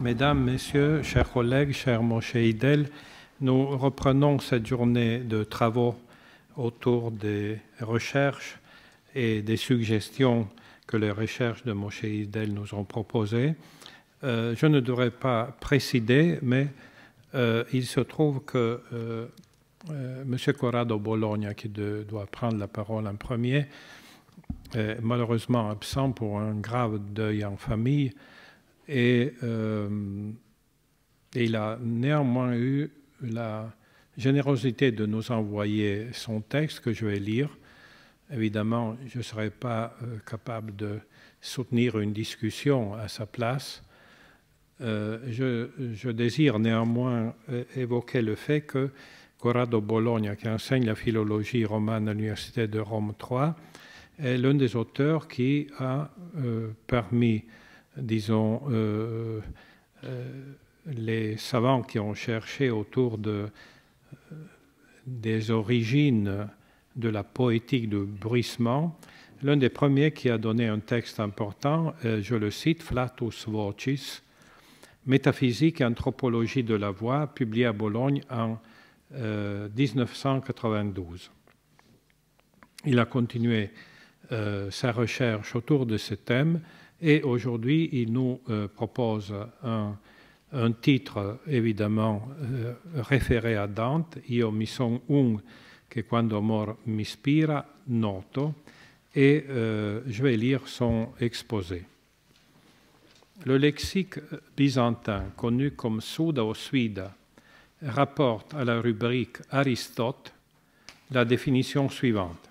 Mesdames, Messieurs, chers collègues, cher Moshe Idel, nous reprenons cette journée de travaux autour des recherches et des suggestions que les recherches de Moshe Idel nous ont proposées. Euh, je ne devrais pas préciser, mais euh, il se trouve que euh, M. Corrado Bologna, qui doit prendre la parole en premier, est malheureusement absent pour un grave deuil en famille. Euh, et, il a néanmoins eu la générosité de nous envoyer son texte que je vais lire. Évidemment, je ne serai pas euh, capable de soutenir une discussion à sa place. Euh, je, je, désire néanmoins évoquer le fait que Corrado Bologna, qui enseigne la philologie romane à l'Université de Rome III, est l'un des auteurs qui a permis disons, euh, euh, les savants qui ont cherché autour de, euh, des origines de la poétique de bruissement, l'un des premiers qui a donné un texte important, je le cite, Flatus Vocis, Métaphysique et anthropologie de la voix, publié à Bologne en 1992. Il a continué sa recherche autour de ce thème et aujourd'hui, il nous euh, propose un, titre évidemment euh, référé à Dante, Io mi son un che quando mor mi spira, noto, et euh, je vais lire son exposé. Le lexique byzantin, connu comme Souda ou Suida, rapporte à la rubrique Aristote la définition suivante.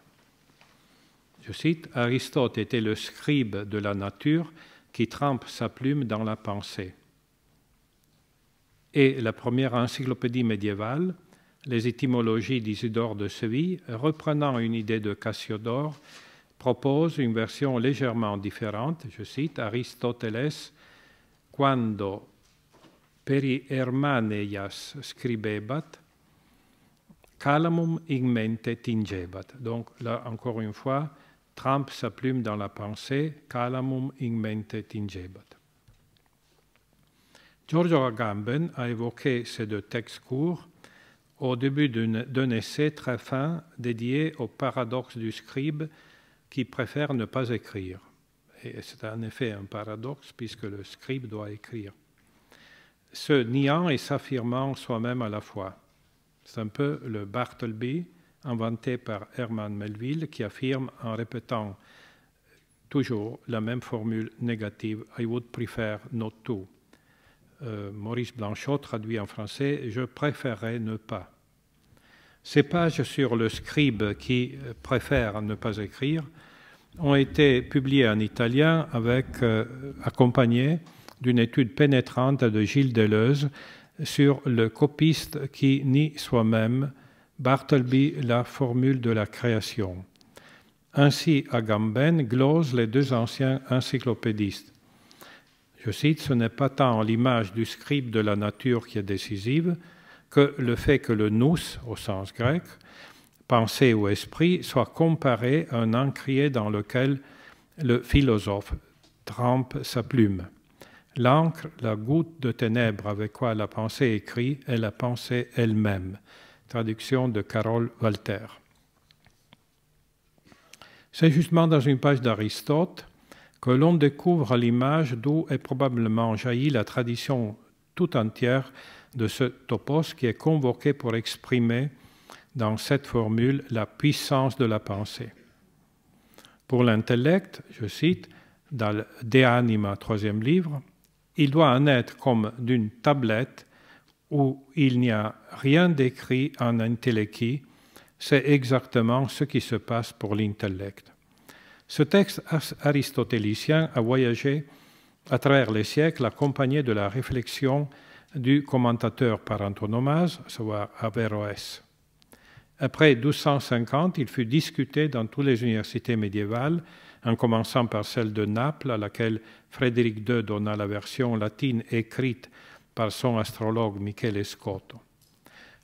Je cite, Aristote était le scribe de la nature qui trempe sa plume dans la pensée. Et la première encyclopédie médiévale, Les étymologies d'Isidore de Séville, reprenant une idée de Cassiodore, propose une version légèrement différente. Je cite Aristoteles, Quando peri Hermaneias scribebat, calamum in mente tingebat. Donc là, encore une fois, trempe sa plume dans la pensée, calamum in mente tingebat. Giorgio Agamben a évoqué ces deux textes courts au début d'un essai très fin dédié au paradoxe du scribe qui préfère ne pas écrire. Et c'est en effet un paradoxe puisque le scribe doit écrire. Se niant et s'affirmant soi-même à la fois. C'est un peu le Bartleby inventé par Herman Melville qui affirme en répétant toujours la même formule négative I would prefer not to. Euh, Maurice Blanchot traduit en français Je préférerais ne pas. Ces pages sur le scribe qui préfère ne pas écrire ont été publiées en italien avec euh, accompagnées d'une étude pénétrante de Gilles Deleuze sur le copiste qui nie soi-même Bartleby la formule de la création. Ainsi, Agamben glose les deux anciens encyclopédistes. Je cite, Ce n'est pas tant l'image du scribe de la nature qui est décisive que le fait que le nous, au sens grec, pensée ou esprit, soit comparé à un encrier dans lequel le philosophe trempe sa plume. L'encre, la goutte de ténèbres avec quoi la pensée écrit, est la pensée elle-même traduction de Carole Walter. C'est justement dans une page d'Aristote que l'on découvre l'image d'où est probablement jaillie la tradition tout entière de ce topos qui est convoqué pour exprimer dans cette formule la puissance de la pensée. Pour l'intellect, je cite, dans De Anima, troisième livre, il doit en être comme d'une tablette où il n'y a rien d'écrit en intellecti, c'est exactement ce qui se passe pour l'intellect. Ce texte aristotélicien a voyagé à travers les siècles accompagné de la réflexion du commentateur par antonomase, savoir Averroès. Après 1250, il fut discuté dans toutes les universités médiévales, en commençant par celle de Naples, à laquelle Frédéric II donna la version latine écrite par son astrologue Michele Scotto.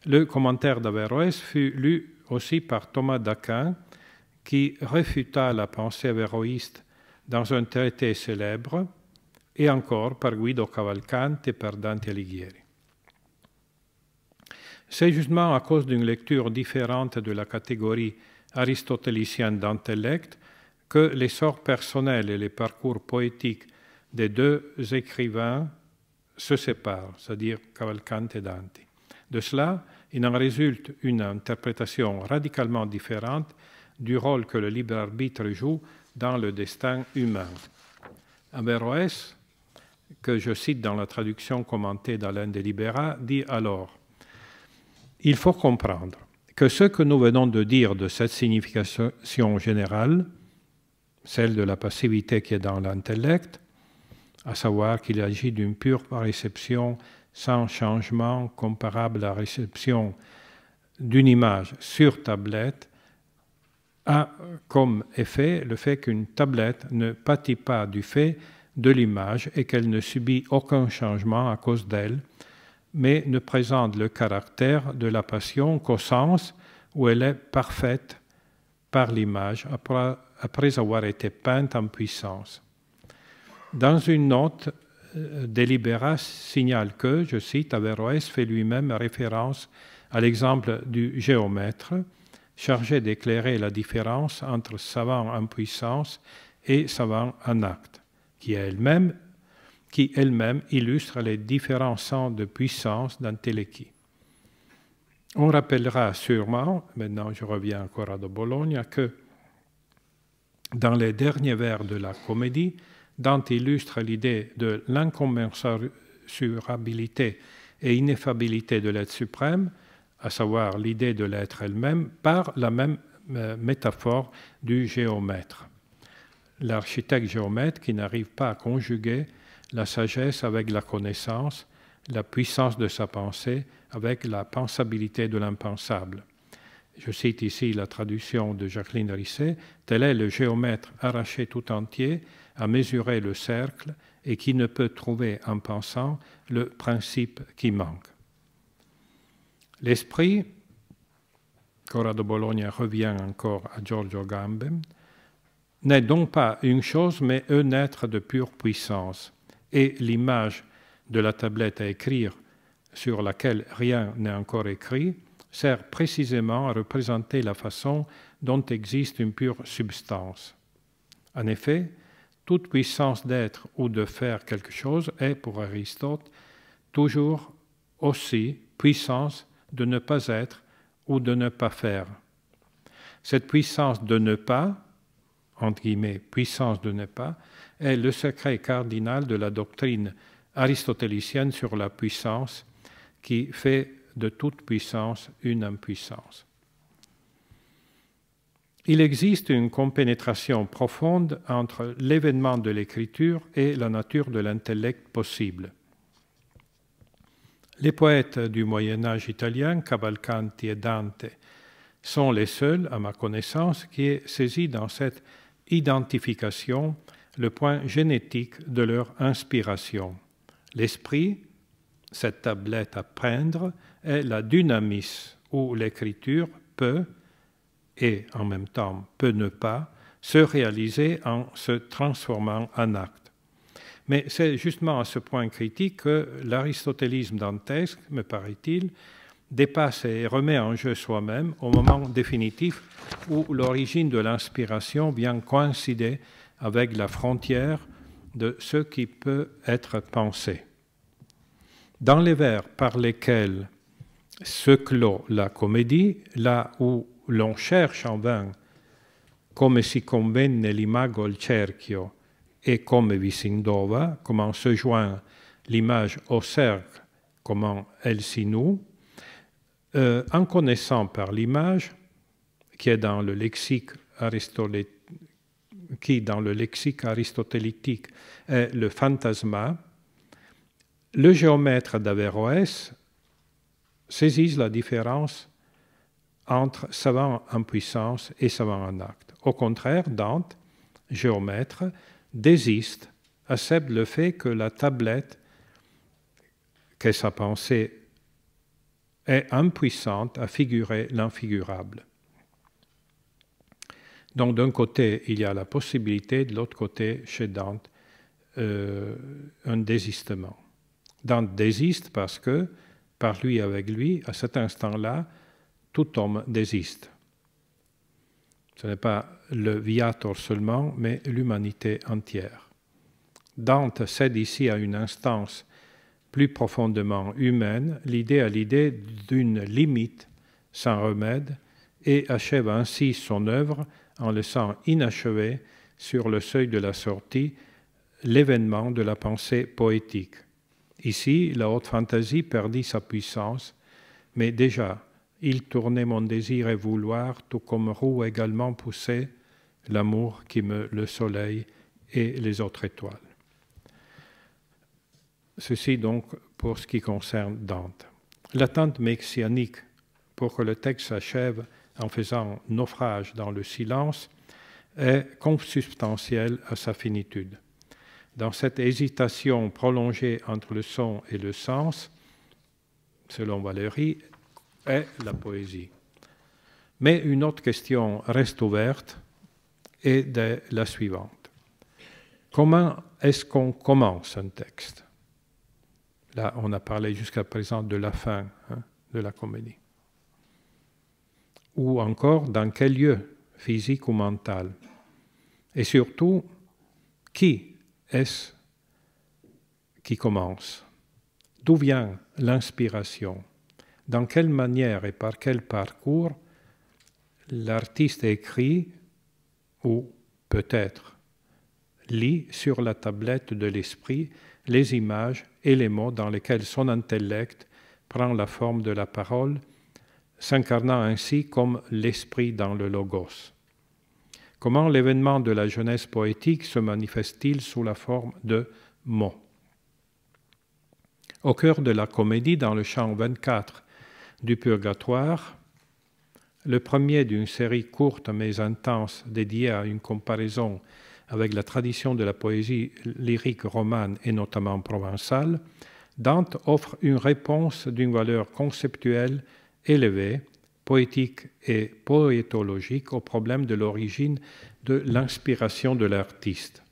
Le commentaire d'Averroès fut lu aussi par Thomas d'Aquin, qui réfuta la pensée averroïste dans un traité célèbre, et encore par Guido Cavalcante et par Dante Alighieri. C'est justement à cause d'une lecture différente de la catégorie aristotélicienne d'intellect que l'essor personnel et les parcours poétiques des deux écrivains se séparent, c'est-à-dire Cavalcante et Dante. De cela, il en résulte une interprétation radicalement différente du rôle que le libre arbitre joue dans le destin humain. Averroès, que je cite dans la traduction commentée d'Alain de Libera, dit alors Il faut comprendre que ce que nous venons de dire de cette signification générale, celle de la passivité qui est dans l'intellect, à savoir qu'il agit d'une pure réception sans changement comparable à la réception d'une image sur tablette, a comme effet le fait qu'une tablette ne pâtit pas du fait de l'image et qu'elle ne subit aucun changement à cause d'elle, mais ne présente le caractère de la passion qu'au sens où elle est parfaite par l'image après avoir été peinte en puissance. Dans une note, euh, Delibera signale que, je cite, Averroès fait lui-même référence à l'exemple du géomètre, chargé d'éclairer la différence entre savant en puissance et savant en acte, qui elle-même elle illustre les différents sens de puissance d'un Téléki. On rappellera sûrement, maintenant je reviens encore à de Bologna, que dans les derniers vers de la comédie, Dante illustre l'idée de l'incommensurabilité et ineffabilité de l'être suprême, à savoir l'idée de l'être elle-même, par la même euh, métaphore du géomètre. L'architecte géomètre qui n'arrive pas à conjuguer la sagesse avec la connaissance, la puissance de sa pensée avec la pensabilité de l'impensable. Je cite ici la traduction de Jacqueline Risset, tel est le géomètre arraché tout entier à mesurer le cercle et qui ne peut trouver en pensant le principe qui manque. L'esprit, Cora de Bologna revient encore à Giorgio Gambem, n'est donc pas une chose mais un être de pure puissance, et l'image de la tablette à écrire sur laquelle rien n'est encore écrit, sert précisément à représenter la façon dont existe une pure substance. En effet, toute puissance d'être ou de faire quelque chose est, pour Aristote, toujours aussi puissance de ne pas être ou de ne pas faire. Cette puissance de ne pas, entre guillemets, puissance de ne pas, est le secret cardinal de la doctrine aristotélicienne sur la puissance qui fait de toute puissance une impuissance. Il existe une compénétration profonde entre l'événement de l'écriture et la nature de l'intellect possible. Les poètes du Moyen Âge italien, Cavalcanti et Dante, sont les seuls, à ma connaissance, qui aient saisi dans cette identification le point génétique de leur inspiration. L'esprit, cette tablette à prendre, est la dynamis où l'écriture peut, et en même temps peut ne pas se réaliser en se transformant en acte. Mais c'est justement à ce point critique que l'aristotélisme dantesque, me paraît-il, dépasse et remet en jeu soi-même au moment définitif où l'origine de l'inspiration vient coïncider avec la frontière de ce qui peut être pensé. Dans les vers par lesquels se clôt la comédie, là où l'on cherche en vain comme si convenne l'imago al cerchio et comme vi s'indova, comment se joint l'image au cercle, comment elle euh, s'y en connaissant par l'image, qui est dans le lexique qui dans le lexique est le fantasma, le géomètre d'Averroès saisit la différence entre savant en puissance et savant en acte. Au contraire, Dante, géomètre, désiste, accepte le fait que la tablette qu'est sa pensée est impuissante à figurer l'infigurable. Donc d'un côté, il y a la possibilité, de l'autre côté, chez Dante, euh, un désistement. Dante désiste parce que, par lui avec lui, à cet instant-là, tout homme désiste. Ce n'est pas le viator seulement, mais l'humanité entière. Dante cède ici à une instance plus profondément humaine, l'idée à l'idée d'une limite sans remède, et achève ainsi son œuvre en laissant inachevé sur le seuil de la sortie l'événement de la pensée poétique. Ici, la haute fantaisie perdit sa puissance, mais déjà il tournait mon désir et vouloir, tout comme roue également poussait l'amour qui me le soleil et les autres étoiles. Ceci donc pour ce qui concerne Dante. L'attente mexianique pour que le texte s'achève en faisant naufrage dans le silence est consubstantielle à sa finitude. Dans cette hésitation prolongée entre le son et le sens, selon Valérie, est la poésie. Mais une autre question reste ouverte et est la suivante. Comment est-ce qu'on commence un texte Là, on a parlé jusqu'à présent de la fin hein, de la comédie. Ou encore, dans quel lieu, physique ou mental Et surtout, qui est-ce qui commence D'où vient l'inspiration dans quelle manière et par quel parcours l'artiste écrit ou peut-être lit sur la tablette de l'esprit les images et les mots dans lesquels son intellect prend la forme de la parole, s'incarnant ainsi comme l'esprit dans le logos. Comment l'événement de la jeunesse poétique se manifeste-t-il sous la forme de mots Au cœur de la comédie, dans le chant 24 du purgatoire, le premier d'une série courte mais intense dédiée à une comparaison avec la tradition de la poésie lyrique romane et notamment provençale, Dante offre une réponse d'une valeur conceptuelle élevée, poétique et poétologique au problème de l'origine de l'inspiration de l'artiste.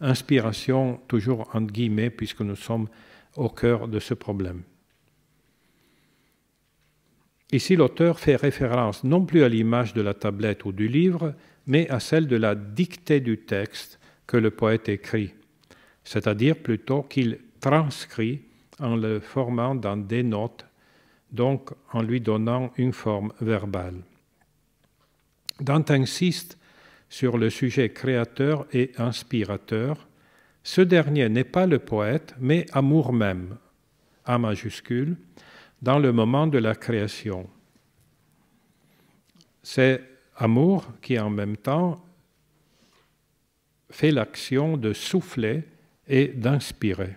Inspiration toujours entre guillemets puisque nous sommes au cœur de ce problème. Ici, l'auteur fait référence non plus à l'image de la tablette ou du livre, mais à celle de la dictée du texte que le poète écrit, c'est-à-dire plutôt qu'il transcrit en le formant dans des notes, donc en lui donnant une forme verbale. Dante insiste sur le sujet créateur et inspirateur. Ce dernier n'est pas le poète, mais amour même, à majuscule, dans le moment de la création. C'est amour qui en même temps fait l'action de souffler et d'inspirer.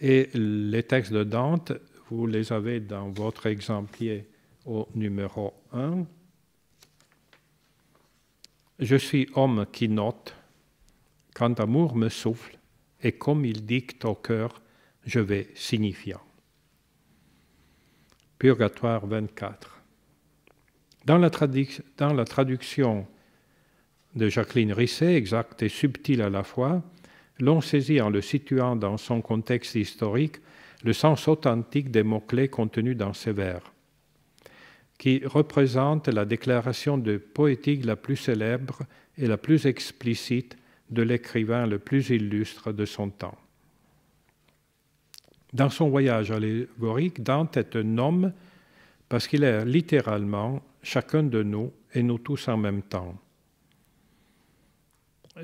Et les textes de Dante, vous les avez dans votre exemplier au numéro 1. Je suis homme qui note, quand amour me souffle, et comme il dicte au cœur, je vais signifiant. Purgatoire 24. Dans la, traduction de Jacqueline Risset, exacte et subtile à la fois, l'on saisit en le situant dans son contexte historique le sens authentique des mots-clés contenus dans ces vers, qui représentent la déclaration de poétique la plus célèbre et la plus explicite de l'écrivain le plus illustre de son temps. Dans son voyage allégorique, Dante est un homme parce qu'il est littéralement chacun de nous et nous tous en même temps.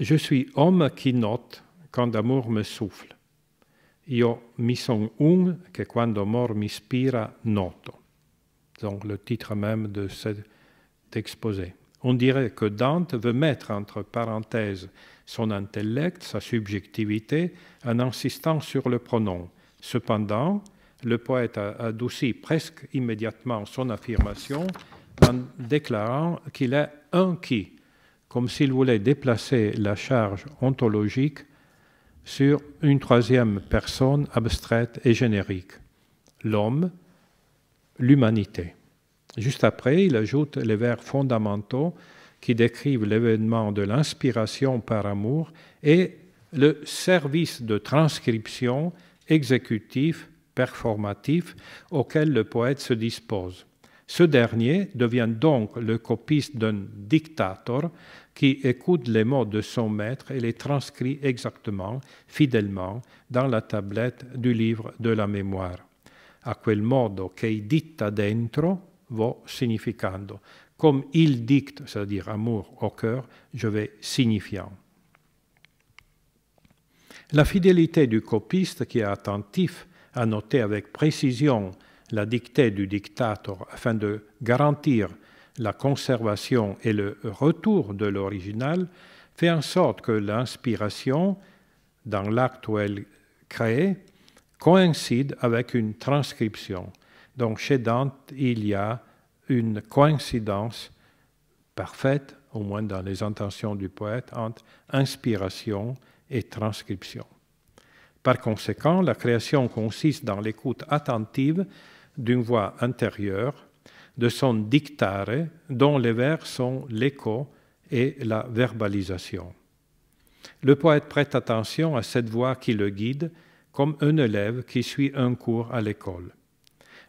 Je suis homme qui note quand l'amour me souffle. Io mi son un que quando mor mi spira noto. Donc le titre même de cet exposé. On dirait que Dante veut mettre entre parenthèses son intellect, sa subjectivité, en insistant sur le pronom Cependant, le poète adoucit presque immédiatement son affirmation en déclarant qu'il est un qui, comme s'il voulait déplacer la charge ontologique sur une troisième personne abstraite et générique, l'homme, l'humanité. Juste après, il ajoute les vers fondamentaux qui décrivent l'événement de l'inspiration par amour et le service de transcription exécutif performatif auquel le poète se dispose. Ce dernier devient donc le copiste d'un dictateur qui écoute les mots de son maître et les transcrit exactement, fidèlement, dans la tablette du livre de la mémoire. A quel modo che ditta dentro vo significando. Comme il dicte, c'est-à-dire amour au cœur, je vais signifiant. La fidélité du copiste qui est attentif à noter avec précision la dictée du dictateur afin de garantir la conservation et le retour de l'original fait en sorte que l'inspiration, dans l'acte créé coïncide avec une transcription. Donc chez Dante, il y a une coïncidence parfaite, au moins dans les intentions du poète, entre inspiration et transcription. Par conséquent, la création consiste dans l'écoute attentive d'une voix intérieure, de son dictare, dont les vers sont l'écho et la verbalisation. Le poète prête attention à cette voix qui le guide comme un élève qui suit un cours à l'école.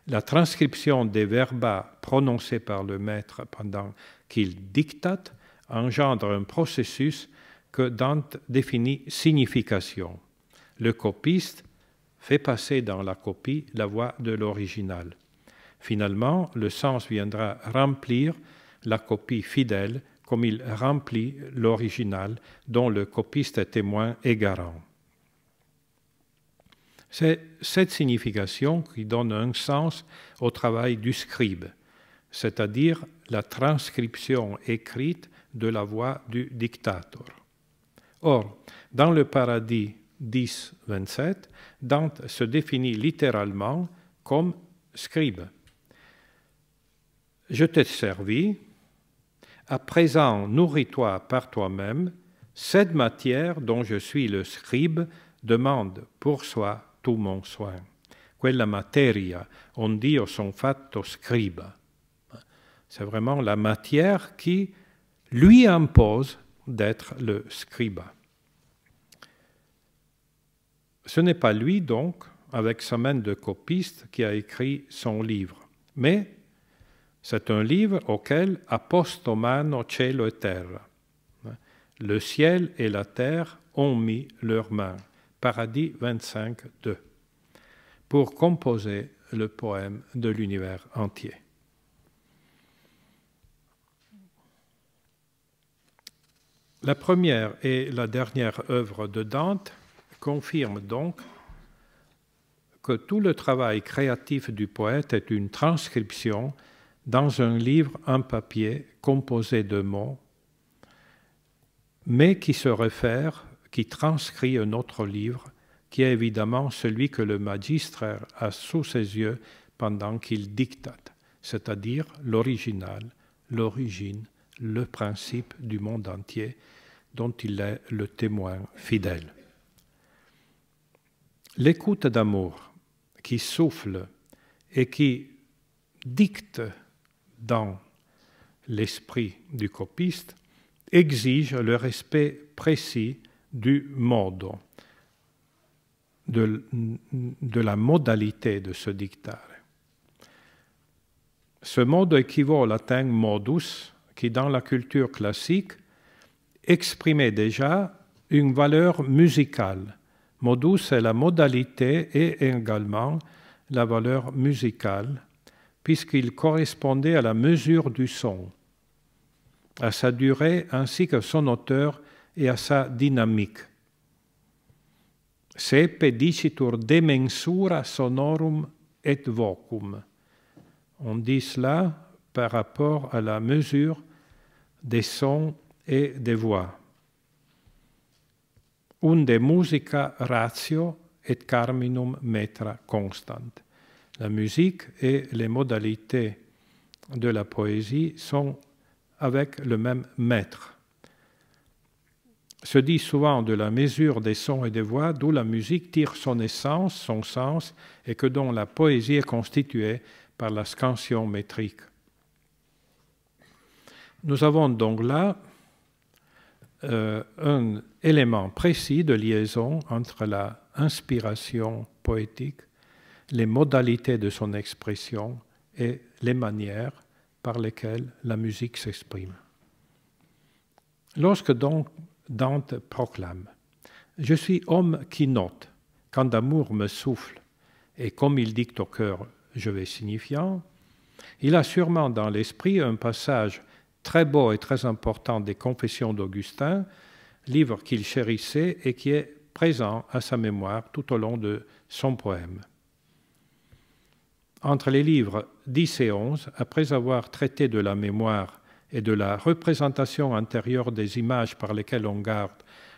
La transcription des verbas prononcés par le maître pendant qu'il dictate engendre un processus que Dante définit signification. Le copiste fait passer dans la copie la voix de l'original. Finalement, le sens viendra remplir la copie fidèle comme il remplit l'original dont le copiste est témoin et garant. C'est cette signification qui donne un sens au travail du scribe, c'est-à-dire la transcription écrite de la voix du dictateur. Or, dans le paradis 10, 27, Dante se définit littéralement comme scribe. Je t'ai servi, à présent nourris-toi par toi-même, cette matière dont je suis le scribe demande pour soi tout mon soin. Quella materia, on dit au son fatto scriba. C'est vraiment la matière qui lui impose d'être le scribe. Ce n'est pas lui, donc, avec sa main de copiste, qui a écrit son livre, mais c'est un livre auquel apostomano cielo et terra. Le ciel et la terre ont mis leurs mains. Paradis 25, 2. Pour composer le poème de l'univers entier. La première et la dernière œuvre de Dante confirment donc que tout le travail créatif du poète est une transcription dans un livre, en papier composé de mots, mais qui se réfère, qui transcrit un autre livre, qui est évidemment celui que le magistrat a sous ses yeux pendant qu'il dictate, c'est-à-dire l'original, l'origine le principe du monde entier dont il est le témoin fidèle. L'écoute d'amour qui souffle et qui dicte dans l'esprit du copiste exige le respect précis du mode, de, la modalité de ce dictare. Ce modo équivaut au latin modus, qui, dans la culture classique, exprimait déjà une valeur musicale. Modus est la modalité et également la valeur musicale, puisqu'il correspondait à la mesure du son, à sa durée ainsi que son auteur et à sa dynamique. Sepe dicitur de mensura sonorum et vocum. On dit cela par rapport à la mesure des sons et des voix. Unde musica ratio et carminum metra constant. La musique et les modalités de la poésie sont avec le même maître. Se dit souvent de la mesure des sons et des voix, d'où la musique tire son essence, son sens, et que dont la poésie est constituée par la scansion métrique. Nous avons donc là euh, un élément précis de liaison entre la inspiration poétique, les modalités de son expression et les manières par lesquelles la musique s'exprime. Lorsque donc Dante proclame Je suis homme qui note, quand d'amour me souffle, et comme il dicte au cœur, je vais signifiant, il a sûrement dans l'esprit un passage très beau et très important des Confessions d'Augustin, livre qu'il chérissait et qui est présent à sa mémoire tout au long de son poème. Entre les livres 10 et 11, après avoir traité de la mémoire et de la représentation intérieure des images par lesquelles on garde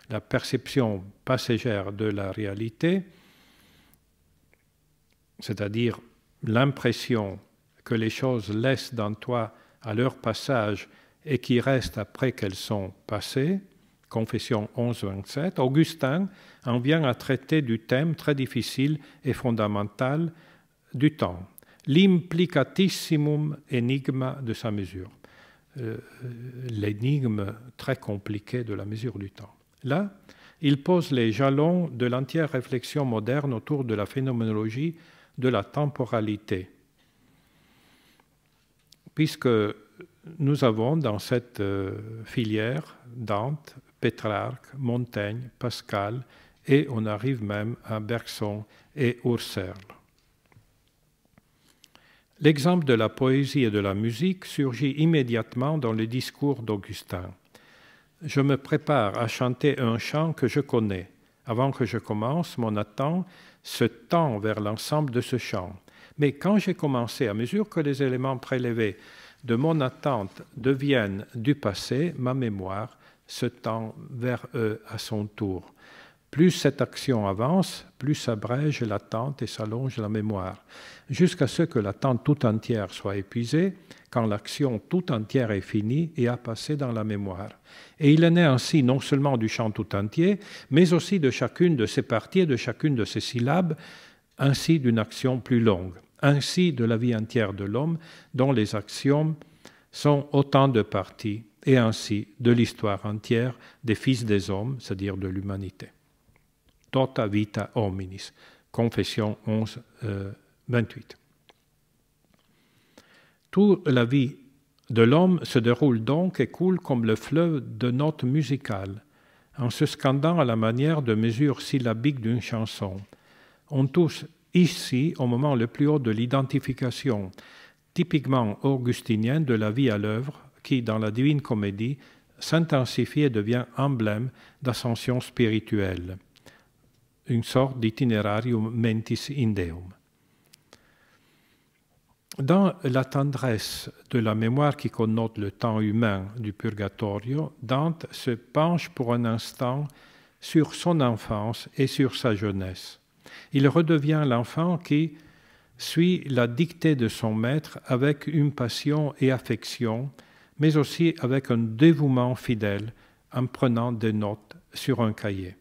la perception passagère de la réalité, c'est-à-dire l'impression que les choses laissent dans toi à leur passage et qui restent après qu'elles sont passées, Confession 11-27, Augustin en vient à traiter du thème très difficile et fondamental du temps, l'implicatissimum enigma de sa mesure, euh, l'énigme très compliquée de la mesure du temps. Là, il pose les jalons de l'entière réflexion moderne autour de la phénoménologie de la temporalité, puisque nous avons dans cette euh, filière Dante, Pétrarque, Montaigne, Pascal, et on arrive même à Bergson et Husserl. L'exemple de la poésie et de la musique surgit immédiatement dans le discours d'Augustin. Je me prépare à chanter un chant que je connais. Avant que je commence, mon attend se tend vers l'ensemble de ce chant. Mais quand j'ai commencé, à mesure que les éléments prélevés de mon attente deviennent du passé, ma mémoire se tend vers eux à son tour. Plus cette action avance, plus s'abrège l'attente et s'allonge la mémoire, jusqu'à ce que l'attente tout entière soit épuisée, quand l'action tout entière est finie et a passé dans la mémoire. Et il est ainsi non seulement du chant tout entier, mais aussi de chacune de ses parties et de chacune de ses syllabes, ainsi d'une action plus longue, ainsi de la vie entière de l'homme, dont les actions sont autant de parties, et ainsi de l'histoire entière des fils des hommes, c'est-à-dire de l'humanité. Tota vita hominis, Confession 11, 28. Euh, Toute la vie de l'homme se déroule donc et coule comme le fleuve de notes musicales, en se scandant à la manière de mesures syllabiques d'une chanson, on touche ici au moment le plus haut de l'identification typiquement augustinienne de la vie à l'œuvre qui, dans la divine comédie, s'intensifie et devient emblème d'ascension spirituelle, une sorte d'itinerarium mentis indeum. Dans la tendresse de la mémoire qui connote le temps humain du purgatorio, Dante se penche pour un instant sur son enfance et sur sa jeunesse il redevient l'enfant qui suit la dictée de son maître avec une passion et affection, mais aussi avec un dévouement fidèle en prenant des notes sur un cahier.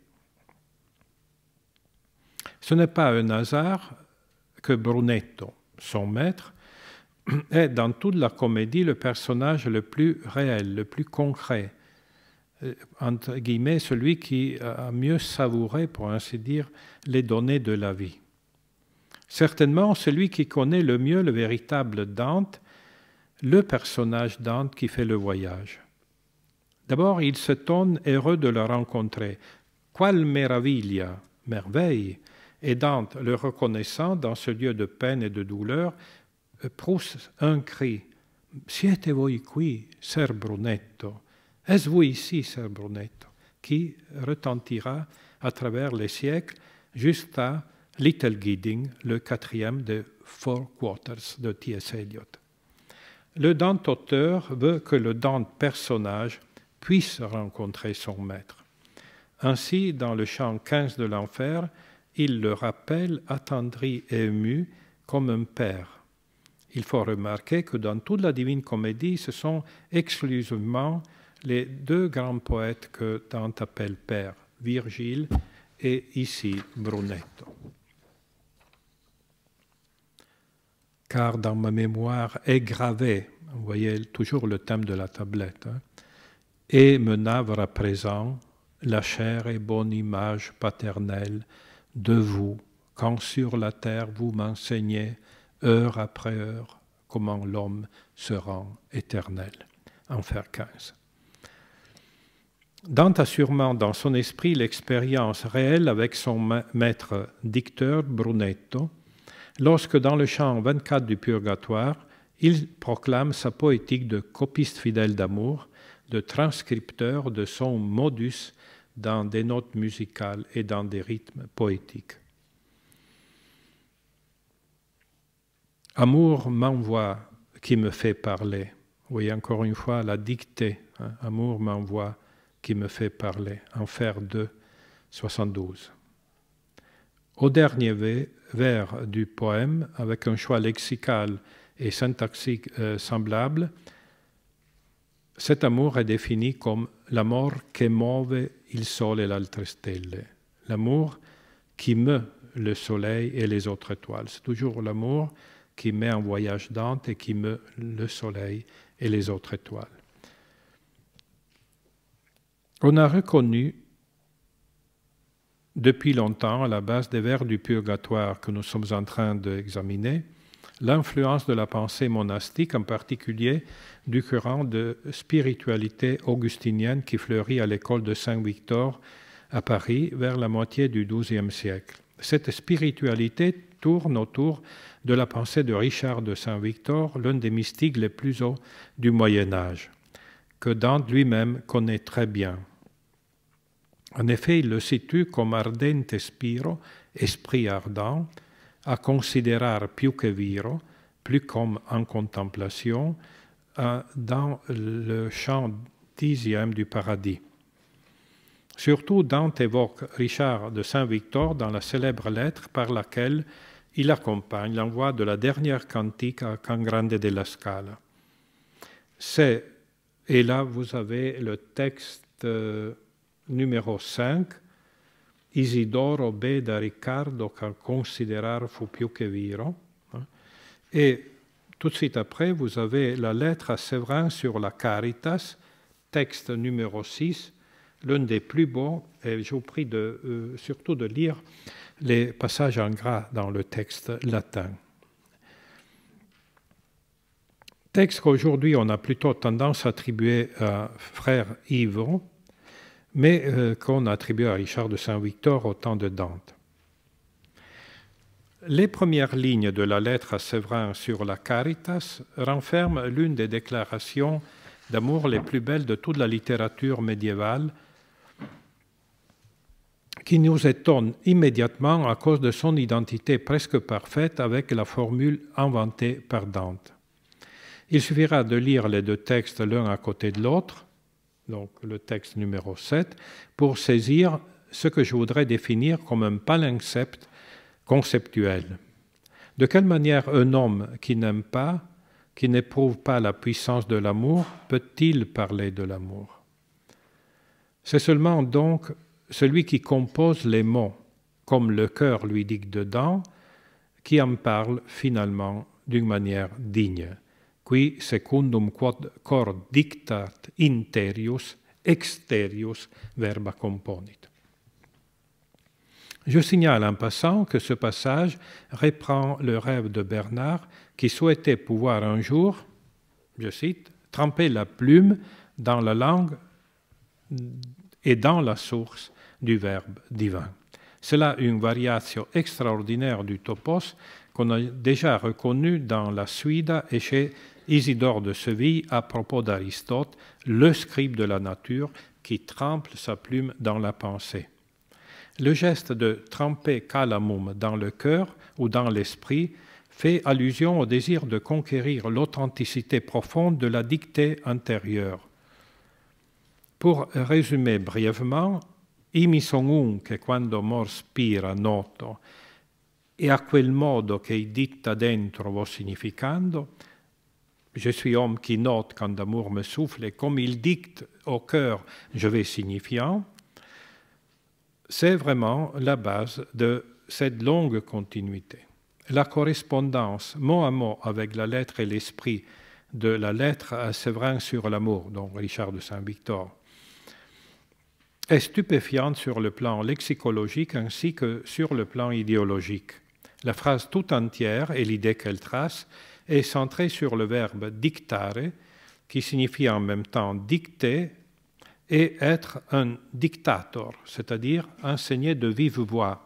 Ce n'est pas un hasard que Brunetto, son maître, est dans toute la comédie le personnage le plus réel, le plus concret, euh, entre guillemets, celui qui a mieux savouré, pour ainsi dire, les données de la vie. Certainement, celui qui connaît le mieux le véritable Dante, le personnage Dante qui fait le voyage. D'abord, il se tourne heureux de le rencontrer. Qual meraviglia, merveille Et Dante, le reconnaissant dans ce lieu de peine et de douleur, euh, prousse un cri Siete voi qui, ser Brunetto est-ce vous ici, Sœur Brunetto qui retentira à travers les siècles jusqu'à Little Gidding, le quatrième de Four Quarters de T.S. Eliot. Le Dante auteur veut que le Dante personnage puisse rencontrer son maître. Ainsi, dans le chant 15 de l'enfer, il le rappelle attendri et ému comme un père. Il faut remarquer que dans toute la divine comédie, ce sont exclusivement les deux grands poètes que tant appelle père, Virgile et ici Brunetto. Car dans ma mémoire est gravé, vous voyez toujours le thème de la tablette, hein, et me navre à présent la chère et bonne image paternelle de vous, quand sur la terre vous m'enseignez, heure après heure, comment l'homme se rend éternel. Enfer 15. Dante a sûrement dans son esprit l'expérience réelle avec son maître dicteur Brunetto, lorsque dans le chant 24 du Purgatoire, il proclame sa poétique de copiste fidèle d'amour, de transcripteur de son modus dans des notes musicales et dans des rythmes poétiques. Amour m'envoie qui me fait parler. Oui, encore une fois, la dictée. Hein. amour m'envoie qui me fait parler, en Enfer 2, 72. Au dernier vers du poème, avec un choix lexical et syntaxique euh, semblable, cet amour est défini comme l'amour qui mue il soleil et stelle, l'amour qui meut le soleil et les autres étoiles. C'est toujours l'amour qui met en voyage Dante et qui meut le soleil et les autres étoiles. On a reconnu depuis longtemps, à la base des vers du purgatoire que nous sommes en train d'examiner, l'influence de la pensée monastique, en particulier du courant de spiritualité augustinienne qui fleurit à l'école de Saint-Victor à Paris vers la moitié du XIIe siècle. Cette spiritualité tourne autour de la pensée de Richard de Saint-Victor, l'un des mystiques les plus hauts du Moyen Âge, que Dante lui-même connaît très bien. En effet, il le situe comme ardent spiro, esprit ardent, à considérer plus que viro, plus comme en contemplation, euh, dans le chant dixième du paradis. Surtout, Dante évoque Richard de Saint-Victor dans la célèbre lettre par laquelle il accompagne l'envoi de la dernière cantique à Can Grande della Scala. C'est, et là vous avez le texte euh, Numéro 5. Isidoro obé da Riccardo car considerar fu più che viro. Et tout de suite après, vous avez la lettre à Séverin sur la Caritas, texte numéro 6, l'un des plus beaux, et je vous prie de, euh, surtout de lire les passages en gras dans le texte latin. Texte qu'aujourd'hui on a plutôt tendance à attribuer à frère Yvon, mais euh, qu'on attribue à Richard de Saint-Victor au temps de Dante. Les premières lignes de la lettre à Séverin sur la Caritas renferment l'une des déclarations d'amour les plus belles de toute la littérature médiévale, qui nous étonne immédiatement à cause de son identité presque parfaite avec la formule inventée par Dante. Il suffira de lire les deux textes l'un à côté de l'autre donc le texte numéro 7, pour saisir ce que je voudrais définir comme un palimpseste conceptuel. De quelle manière un homme qui n'aime pas, qui n'éprouve pas la puissance de l'amour, peut-il parler de l'amour C'est seulement donc celui qui compose les mots, comme le cœur lui dit dedans, qui en parle finalement d'une manière digne qui secundum quod cor dictat interius exterius verba componit. Je signale en passant que ce passage reprend le rêve de Bernard qui souhaitait pouvoir un jour, je cite, tremper la plume dans la langue et dans la source du Verbe divin. C'est là une variation extraordinaire du topos qu'on a déjà reconnue dans la Suida et chez Isidore de Seville à propos d'Aristote, le scribe de la nature qui trempe sa plume dans la pensée. Le geste de tremper calamum dans le cœur ou dans l'esprit fait allusion au désir de conquérir l'authenticité profonde de la dictée intérieure. Pour résumer brièvement, imi son unque quando mor spira noto, e a quel modo che i ditta dentro vo significando, je suis homme qui note quand l'amour me souffle, et comme il dicte au cœur, je vais signifiant. C'est vraiment la base de cette longue continuité. La correspondance, mot à mot, avec la lettre et l'esprit de la lettre à Séverin sur l'amour, donc Richard de Saint-Victor, est stupéfiante sur le plan lexicologique ainsi que sur le plan idéologique. La phrase tout entière et l'idée qu'elle trace est centré sur le verbe dictare, qui signifie en même temps dicter et être un dictator, c'est-à-dire enseigner de vive voix.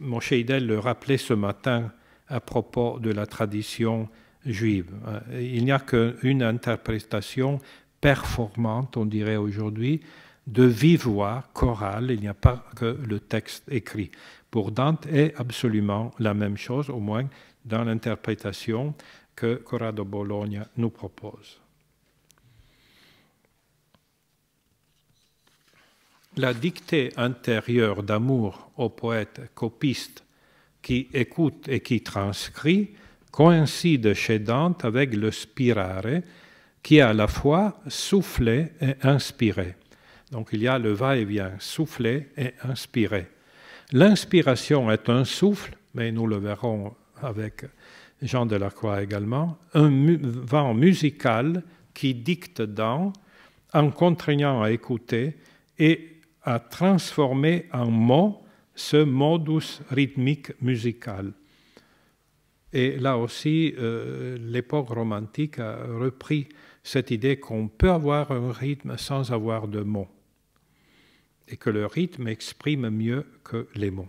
Moshe Hidel le rappelait ce matin à propos de la tradition juive. Euh, il n'y a qu'une interprétation performante, on dirait aujourd'hui, de vive voix chorale, il n'y a pas que le texte écrit. Pour Dante est absolument la même chose, au moins dans l'interprétation que Corrado Bologna nous propose. La dictée intérieure d'amour au poète copiste qui écoute et qui transcrit coïncide chez Dante avec le spirare qui est à la fois soufflé et inspiré. Donc il y a le va-et-vient, soufflé et inspiré. L'inspiration est un souffle, mais nous le verrons avec Jean Delacroix également, un vent musical qui dicte dans, en contraignant à écouter et à transformer en mot ce modus rythmique musical. Et là aussi, euh, l'époque romantique a repris cette idée qu'on peut avoir un rythme sans avoir de mots, et que le rythme exprime mieux que les mots.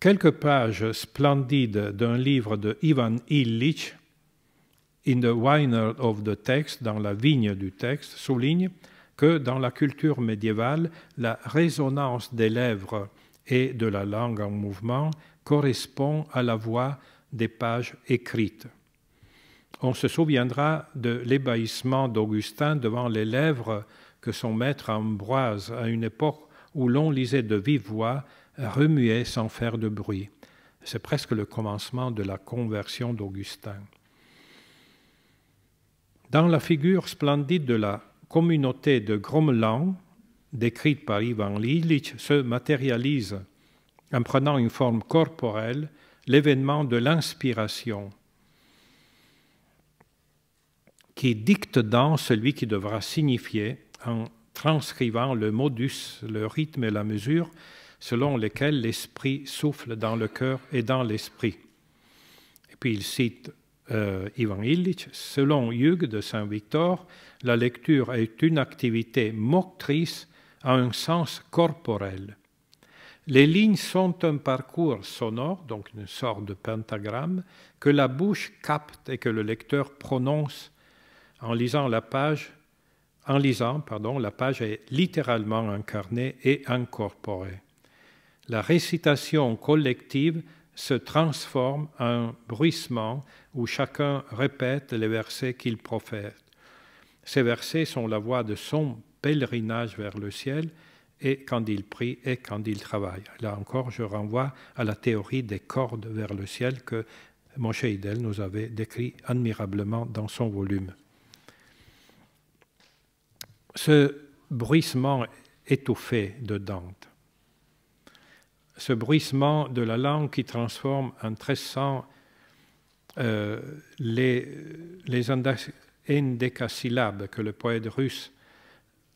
quelques pages splendides d'un livre de Ivan Illich, In the Winer of the Text, dans la vigne du texte, souligne que dans la culture médiévale, la résonance des lèvres et de la langue en mouvement correspond à la voix des pages écrites. On se souviendra de l'ébahissement d'Augustin devant les lèvres que son maître Ambroise à une époque où l'on lisait de vive voix remuait sans faire de bruit. C'est presque le commencement de la conversion d'Augustin. Dans la figure splendide de la communauté de Gromeland, décrite par Ivan Lilich, se matérialise, en prenant une forme corporelle, l'événement de l'inspiration qui dicte dans celui qui devra signifier en transcrivant le modus, le rythme et la mesure selon lesquels l'esprit souffle dans le cœur et dans l'esprit. Et puis il cite euh, Ivan Illich, selon Hugues de Saint-Victor, la lecture est une activité motrice à un sens corporel. Les lignes sont un parcours sonore, donc une sorte de pentagramme, que la bouche capte et que le lecteur prononce en lisant la page. En lisant, pardon, la page est littéralement incarnée et incorporée. La récitation collective se transforme en bruissement où chacun répète les versets qu'il prophète. Ces versets sont la voie de son pèlerinage vers le ciel et quand il prie et quand il travaille. Là encore, je renvoie à la théorie des cordes vers le ciel que M. Hidel nous avait décrit admirablement dans son volume. Ce bruissement étouffé de Dante ce bruissement de la langue qui transforme en tressant euh, les, les que le poète russe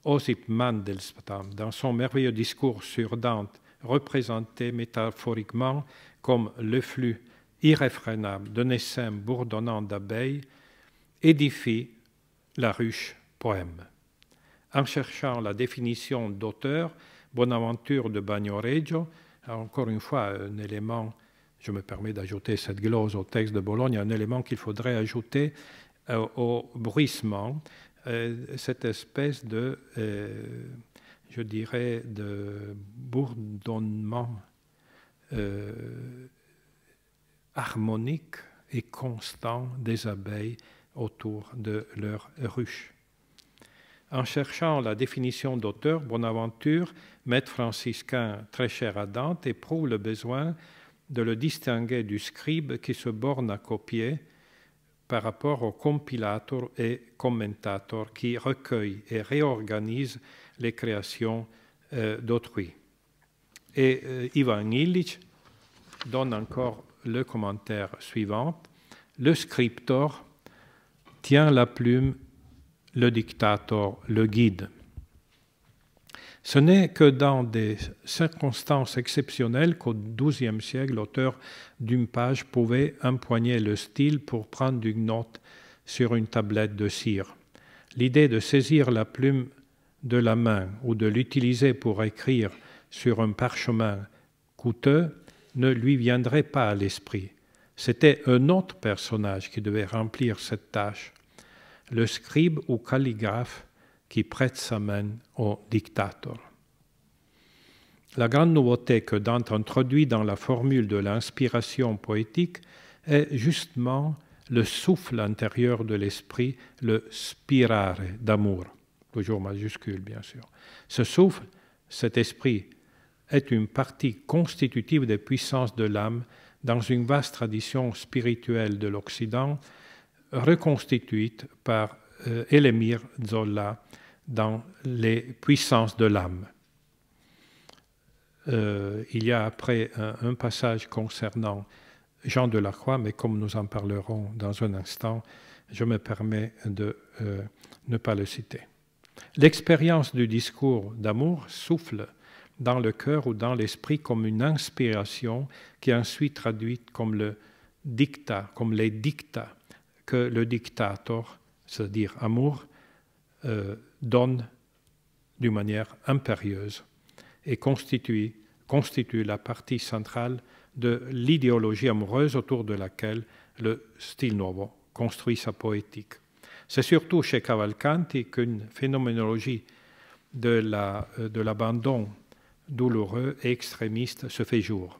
Osip Mandelstam, dans son merveilleux discours sur Dante, représentait métaphoriquement comme le flux irréfrénable d'un essaim bourdonnant d'abeilles, édifie la ruche poème. En cherchant la définition d'auteur, Bonaventure de Bagnoregio encore une fois, un élément, je me permets d'ajouter cette glose au texte de Bologne, un élément qu'il faudrait ajouter euh, au bruissement, euh, cette espèce de, euh, je dirais, de bourdonnement harmonique et constant des abeilles autour de leur ruche. En cherchant la définition d'auteur, Bonaventure, maître franciscain très cher à Dante, éprouve le besoin de le distinguer du scribe qui se borne à copier par rapport au compilator et commentator qui recueille et réorganise les créations euh, d'autrui. Et euh, Ivan Illich donne encore le commentaire suivant. Le scriptor tient la plume le dictateur, le guide. Ce n'est que dans des circonstances exceptionnelles qu'au XIIe siècle, l'auteur d'une page pouvait empoigner le style pour prendre une note sur une tablette de cire. L'idée de saisir la plume de la main ou de l'utiliser pour écrire sur un parchemin coûteux ne lui viendrait pas à l'esprit. C'était un autre personnage qui devait remplir cette tâche le scribe ou calligraphe qui prête sa main au dictateur. La grande nouveauté que Dante introduit dans la formule de l'inspiration poétique est justement le souffle intérieur de l'esprit, le spirare d'amour, toujours majuscule bien sûr. Ce souffle, cet esprit, est une partie constitutive des puissances de l'âme dans une vaste tradition spirituelle de l'Occident reconstituite par euh, elémir Zola dans Les puissances de l'âme. Euh, il y a après un, passage concernant Jean de la Croix, mais comme nous en parlerons dans un instant, je me permets de euh, ne pas le citer. L'expérience du discours d'amour souffle dans le cœur ou dans l'esprit comme une inspiration qui est ensuite traduite comme le dicta, comme les dicta que le dictateur, c'est-à-dire Amour, euh, donne d'une manière impérieuse et constitue, constitue la partie centrale de l'idéologie amoureuse autour de laquelle le style nouveau construit sa poétique. C'est surtout chez Cavalcanti qu'une phénoménologie de euh, l'abandon la, de douloureux et extrémiste se fait jour.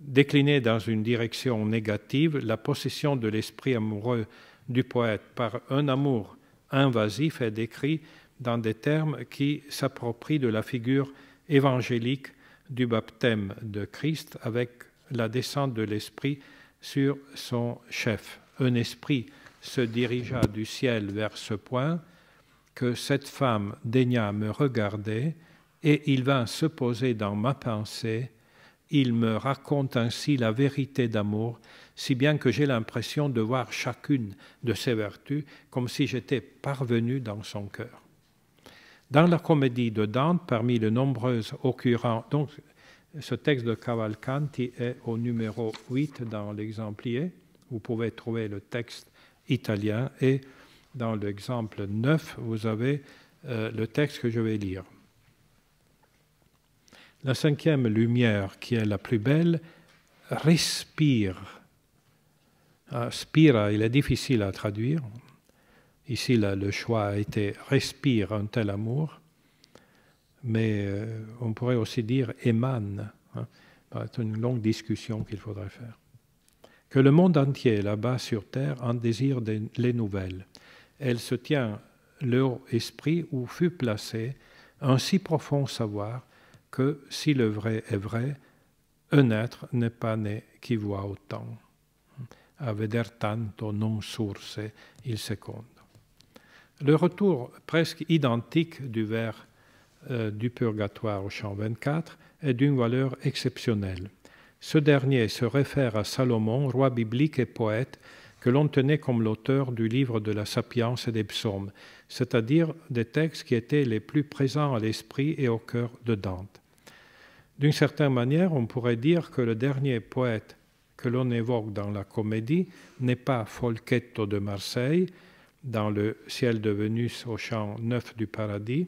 Déclinée dans une direction négative la possession de l'esprit amoureux du poète par un amour invasif est décrit dans des termes qui s'approprient de la figure évangélique du baptême de Christ avec la descente de l'esprit sur son chef. Un esprit se dirigea du ciel vers ce point que cette femme daigna me regarder et il vint se poser dans ma pensée il me raconte ainsi la vérité d'amour, si bien que j'ai l'impression de voir chacune de ses vertus comme si j'étais parvenu dans son cœur. Dans la comédie de Dante, parmi les nombreuses occurrences, donc ce texte de Cavalcanti est au numéro 8 dans l'exemplier, vous pouvez trouver le texte italien et dans l'exemple 9, vous avez euh, le texte que je vais lire. La cinquième lumière, qui est la plus belle, respire. Ah, spira, il est difficile à traduire. Ici, le choix a été respire un tel amour, mais euh, on pourrait aussi dire émane. Hein. Bah, c'est une longue discussion qu'il faudrait faire. Que le monde entier, là-bas sur Terre, en désire les nouvelles. Elle se tient leur esprit où fut placé un si profond savoir que si le vrai est vrai, un être n'est pas né qui voit autant. A veder tanto non source, il secondo. Le retour presque identique du vers euh, du purgatoire au champ 24 est d'une valeur exceptionnelle. Ce dernier se réfère à Salomon, roi biblique et poète, que l'on tenait comme l'auteur du livre de la Sapience et des psaumes, c'est-à-dire des textes qui étaient les plus présents à l'esprit et au cœur de Dante. D'une certaine manière, on pourrait dire que le dernier poète que l'on évoque dans la comédie n'est pas Folchetto de Marseille, dans le ciel de Vénus au chant 9 du paradis,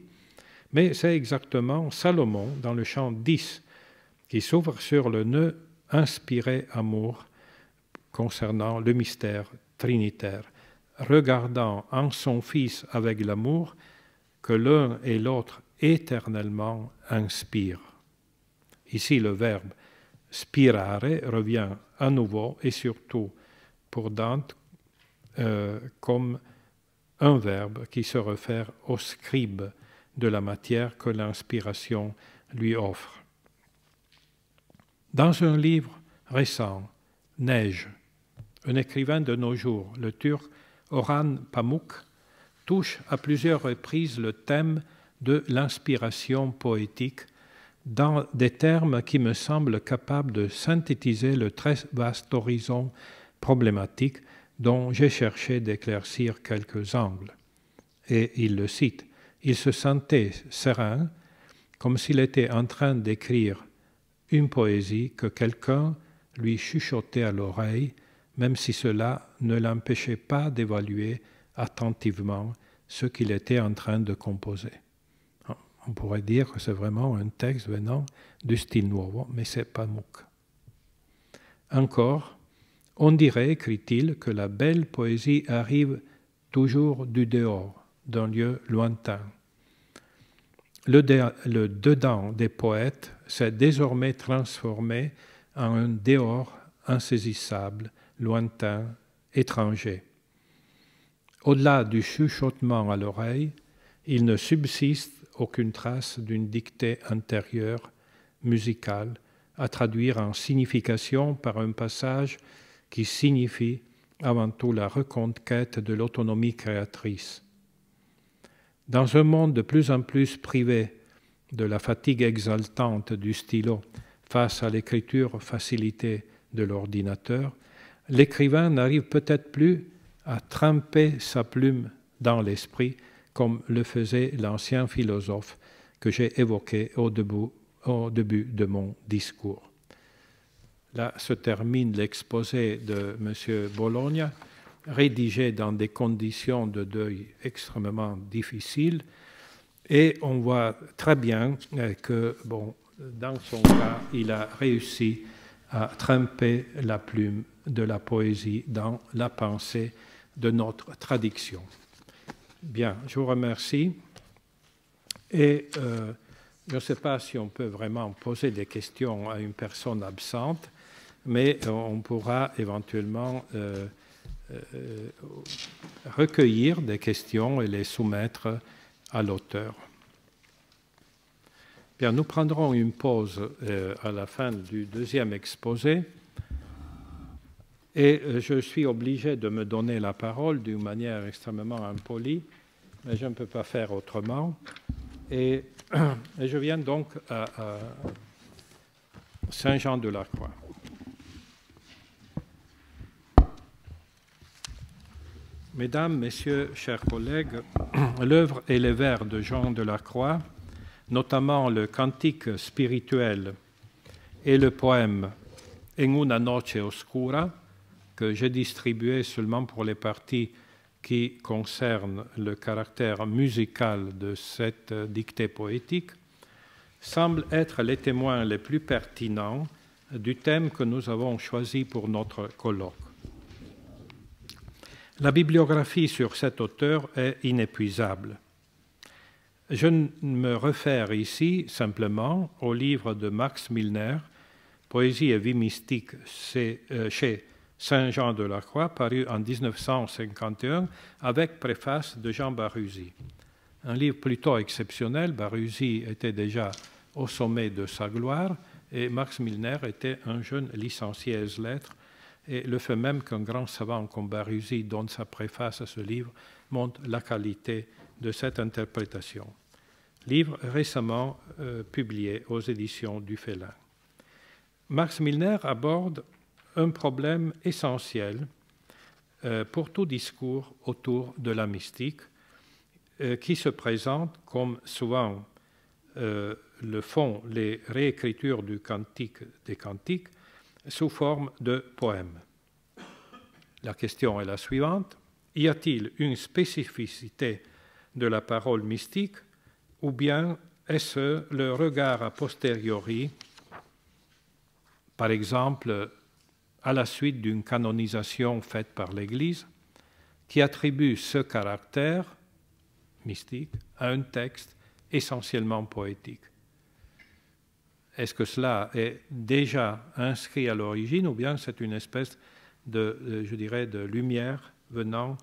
mais c'est exactement Salomon dans le chant 10 qui s'ouvre sur le nœud inspiré amour concernant le mystère trinitaire regardant en son Fils avec l'amour que l'un et l'autre éternellement inspirent. Ici, le verbe spirare revient à nouveau et surtout pour Dante euh, comme un verbe qui se réfère au scribe de la matière que l'inspiration lui offre. Dans un livre récent, Neige, un écrivain de nos jours, le turc Oran Pamuk touche à plusieurs reprises le thème de l'inspiration poétique dans des termes qui me semblent capables de synthétiser le très vaste horizon problématique dont j'ai cherché d'éclaircir quelques angles. Et il le cite. Il se sentait serein, comme s'il était en train d'écrire une poésie que quelqu'un lui chuchotait à l'oreille même si cela ne l'empêchait pas d'évaluer attentivement ce qu'il était en train de composer. On pourrait dire que c'est vraiment un texte venant du style nouveau, mais c'est pas Mouk. Encore, on dirait, écrit-il, que la belle poésie arrive toujours du dehors, d'un lieu lointain. le, dedans des poètes s'est désormais transformé en un dehors insaisissable, lointain, étranger. Au-delà du chuchotement à l'oreille, il ne subsiste aucune trace d'une dictée intérieure, musicale, à traduire en signification par un passage qui signifie avant tout la reconquête de l'autonomie créatrice. Dans un monde de plus en plus privé de la fatigue exaltante du stylo face à l'écriture facilitée de l'ordinateur, l'écrivain n'arrive peut-être plus à tremper sa plume dans l'esprit comme le faisait l'ancien philosophe que j'ai évoqué au début, au début de mon discours. Là se termine l'exposé de M. Bologna, rédigé dans des conditions de deuil extrêmement difficiles. Et on voit très bien euh, que, bon, dans son cas, il a réussi à tremper la plume de la poésie dans la pensée de notre tradition. Bien, je vous remercie. Et euh, je ne sais pas si on peut vraiment poser des questions à une personne absente, mais euh, on pourra éventuellement euh, recueillir des questions et les soumettre à l'auteur. Bien, nous prendrons une pause à la fin du deuxième exposé. Et euh, je suis obligé de me donner la parole d'une manière extrêmement impolie, mais je ne peux pas faire autrement. Et, je viens donc à, Saint-Jean de la Croix. Mesdames, Messieurs, chers collègues, l'œuvre et les vers de Jean de la Croix, notamment le cantique spirituel et le poème En una noche oscura, que j'ai distribué seulement pour les parties qui concernent le caractère musical de cette dictée poétique, semblent être les témoins les plus pertinents du thème que nous avons choisi pour notre colloque. La bibliographie sur cet auteur est inépuisable. Je me réfère ici simplement au livre de Max Milner, Poésie et vie mystique euh, chez Saint-Jean de la Croix, paru en 1951 avec préface de Jean Baruzzi. Un livre plutôt exceptionnel, barusi était déjà au sommet de sa gloire et Max Milner était un jeune licencié de lettres. Et le fait même qu'un grand savant comme Baruzzi donne sa préface à ce livre montre la qualité de cette interprétation. Livre récemment euh, publié aux éditions du Félin. Max Milner aborde un problème essentiel euh, pour tout discours autour de la mystique, euh, qui se présente comme souvent euh, le font les réécritures du Cantique des Cantiques sous forme de poèmes. La question est la suivante. Y a-t-il une spécificité de la parole mystique ou bien est-ce le regard a posteriori, par exemple à la suite d'une canonisation faite par l'Église, qui attribue ce caractère mystique à un texte essentiellement poétique. Est-ce que cela est déjà inscrit à l'origine ou bien c'est une espèce de, euh, je dirais, de lumière venant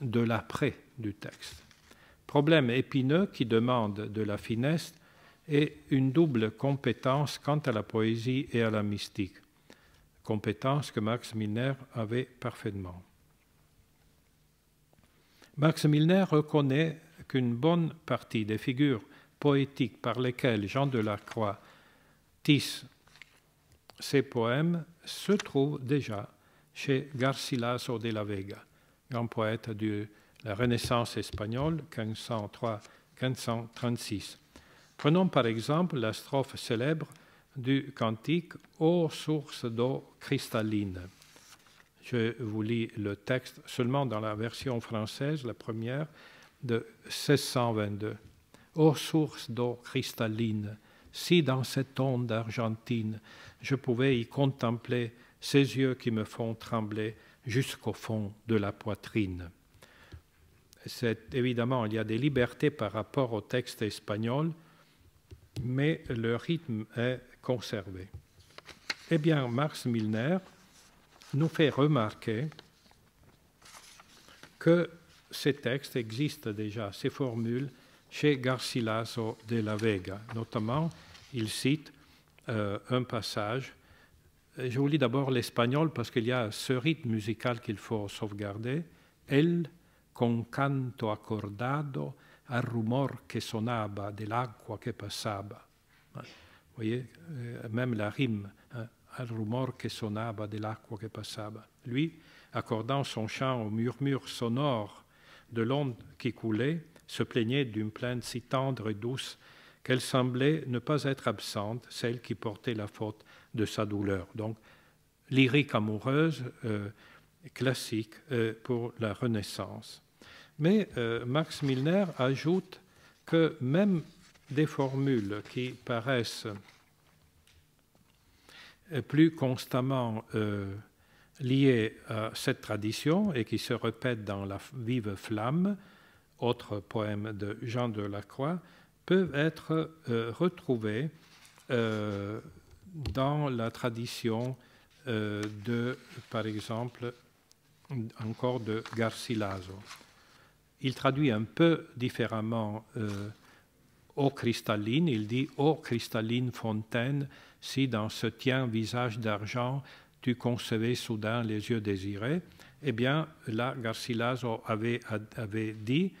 de l'après du texte Problème épineux qui demande de la finesse et une double compétence quant à la poésie et à la mystique compétence que Max Milner avait parfaitement. Max Milner reconnaît qu'une bonne partie des figures poétiques par lesquelles Jean de La Croix tisse ses poèmes se trouvent déjà chez Garcilaso de la Vega, grand poète de la Renaissance espagnole 1503-1536. Prenons par exemple la strophe célèbre du cantique aux sources d'eau cristalline. Je vous lis le texte seulement dans la version française, la première, de 1622. Ô source d'eau cristalline, si dans cette onde argentine je pouvais y contempler ces yeux qui me font trembler jusqu'au fond de la poitrine. C'est évidemment, il y a des libertés par rapport au texte espagnol, mais le rythme est conservé. Eh bien, Marx Milner nous fait remarquer que ces textes existent déjà, ces formules, chez Garcilaso de la Vega. Notamment, il cite euh, un passage. Je vous lis d'abord l'espagnol parce qu'il y a ce rythme musical qu'il faut sauvegarder. El, con canto accordado al rumor que sonaba l'acqua que passaba voyez, euh, même la rime, al hein, rumor que sonaba l'acqua que Lui, accordant son chant au murmure sonore de l'onde qui coulait, se plaignait d'une plainte si tendre et douce qu'elle semblait ne pas être absente, celle qui portait la faute de sa douleur. Donc, lyrique amoureuse euh, classique euh, pour la Renaissance. Mais Max Milner ajoute que même des formules qui paraissent plus constamment euh, liées à cette tradition et qui se répètent dans La vive flamme, autre poème de Jean de Lacroix, peuvent être retrouvés retrouvées euh, dans la tradition euh, de, par exemple, encore de Garcilaso. Il traduit un peu différemment eau cristalline, il dit Ô cristalline fontaine, si dans ce tien visage d'argent tu concevais soudain les yeux désirés, eh bien là, Garcilaso avait, avait dit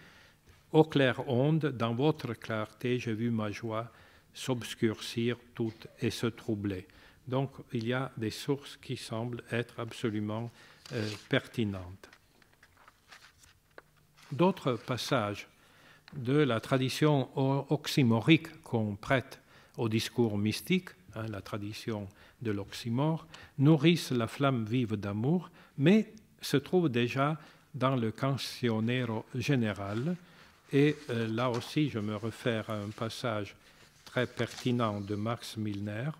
Ô claire onde, dans votre clarté, j'ai vu ma joie s'obscurcir toute et se troubler. Donc il y a des sources qui semblent être absolument euh, pertinentes. D'autres passages de la tradition oxymorique qu'on prête au discours mystique, hein, la tradition de l'oxymore, nourrissent la flamme vive d'amour, mais se trouvent déjà dans le cancionero général. Et euh, là aussi, je me réfère à un passage très pertinent de Max Milner.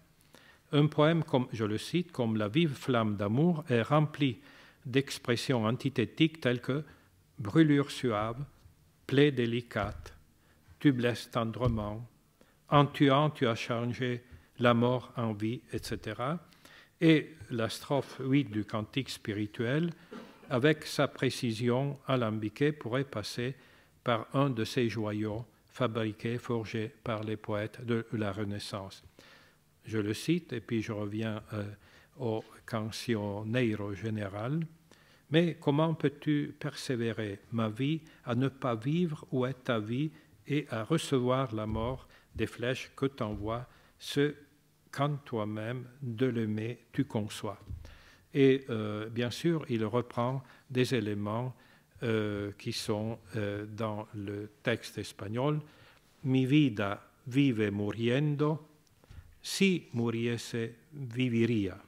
Un poème, comme, je le cite, comme la vive flamme d'amour est remplie d'expressions antithétiques telles que brûlure suave, plaie délicate, tu blesses tendrement, en tuant tu as changé la mort en vie, etc. Et la strophe 8 du cantique spirituel, avec sa précision alambiquée, pourrait passer par un de ces joyaux fabriqués, forgés par les poètes de la Renaissance. Je le cite et puis je reviens euh, au cancioneiro général. Mais comment peux-tu persévérer, ma vie, à ne pas vivre où est ta vie et à recevoir la mort des flèches que t'envoies, ce qu'en toi-même de l'aimer tu conçois Et euh, bien sûr, il reprend des éléments euh, qui sont euh, dans le texte espagnol. Mi vida vive muriendo, si muriese viviria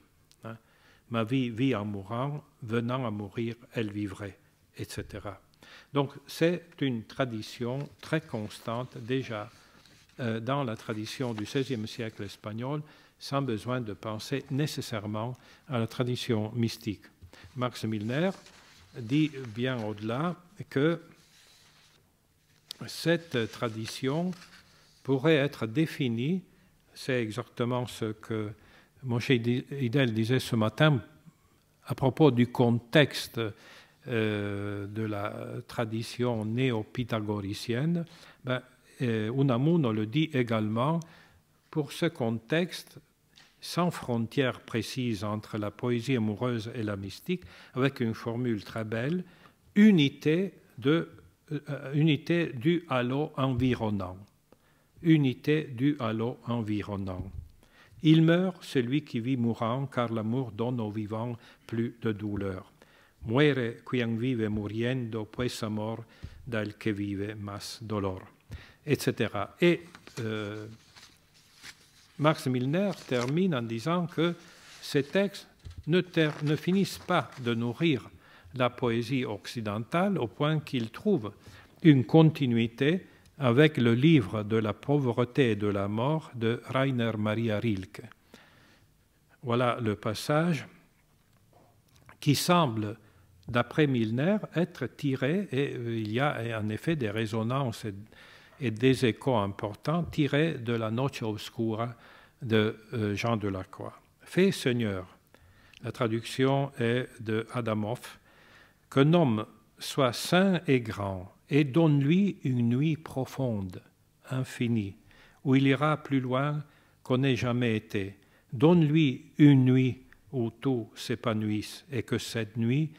ma vie vit en mourant, venant à mourir, elle vivrait, etc. Donc c'est une tradition très constante déjà euh, dans la tradition du XVIe siècle espagnol, sans besoin de penser nécessairement à la tradition mystique. Max Milner dit bien au-delà que cette tradition pourrait être définie, c'est exactement ce que Moshe Idel disait ce matin à propos du contexte euh, de la tradition néo-pythagoricienne, ben, euh, Unamuno le dit également, pour ce contexte, sans frontières précises entre la poésie amoureuse et la mystique, avec une formule très belle, unité, euh, unité du halo environnant. Unité du halo environnant. Il meurt, celui qui vit mourant, car l'amour donne aux vivants plus de douleur. Muere quien vive muriendo, pues amor del que vive mas dolor. Etc. Et euh, Max Milner termine en disant que ces textes ne, ne finissent pas de nourrir la poésie occidentale au point qu'ils trouvent une continuité avec le livre de la pauvreté et de la mort de Rainer Maria Rilke. Voilà le passage qui semble, d'après Milner, être tiré, et euh, il y a en effet des résonances et, des échos importants tirés de la Noche Obscura de euh, Jean de Croix. Fais Seigneur, la traduction est de Adamoff, qu'un homme soit saint et grand, et donne-lui une nuit profonde, infinie, où il ira plus loin qu'on n'ait jamais été. Donne-lui une nuit où tout s'épanouisse et que cette nuit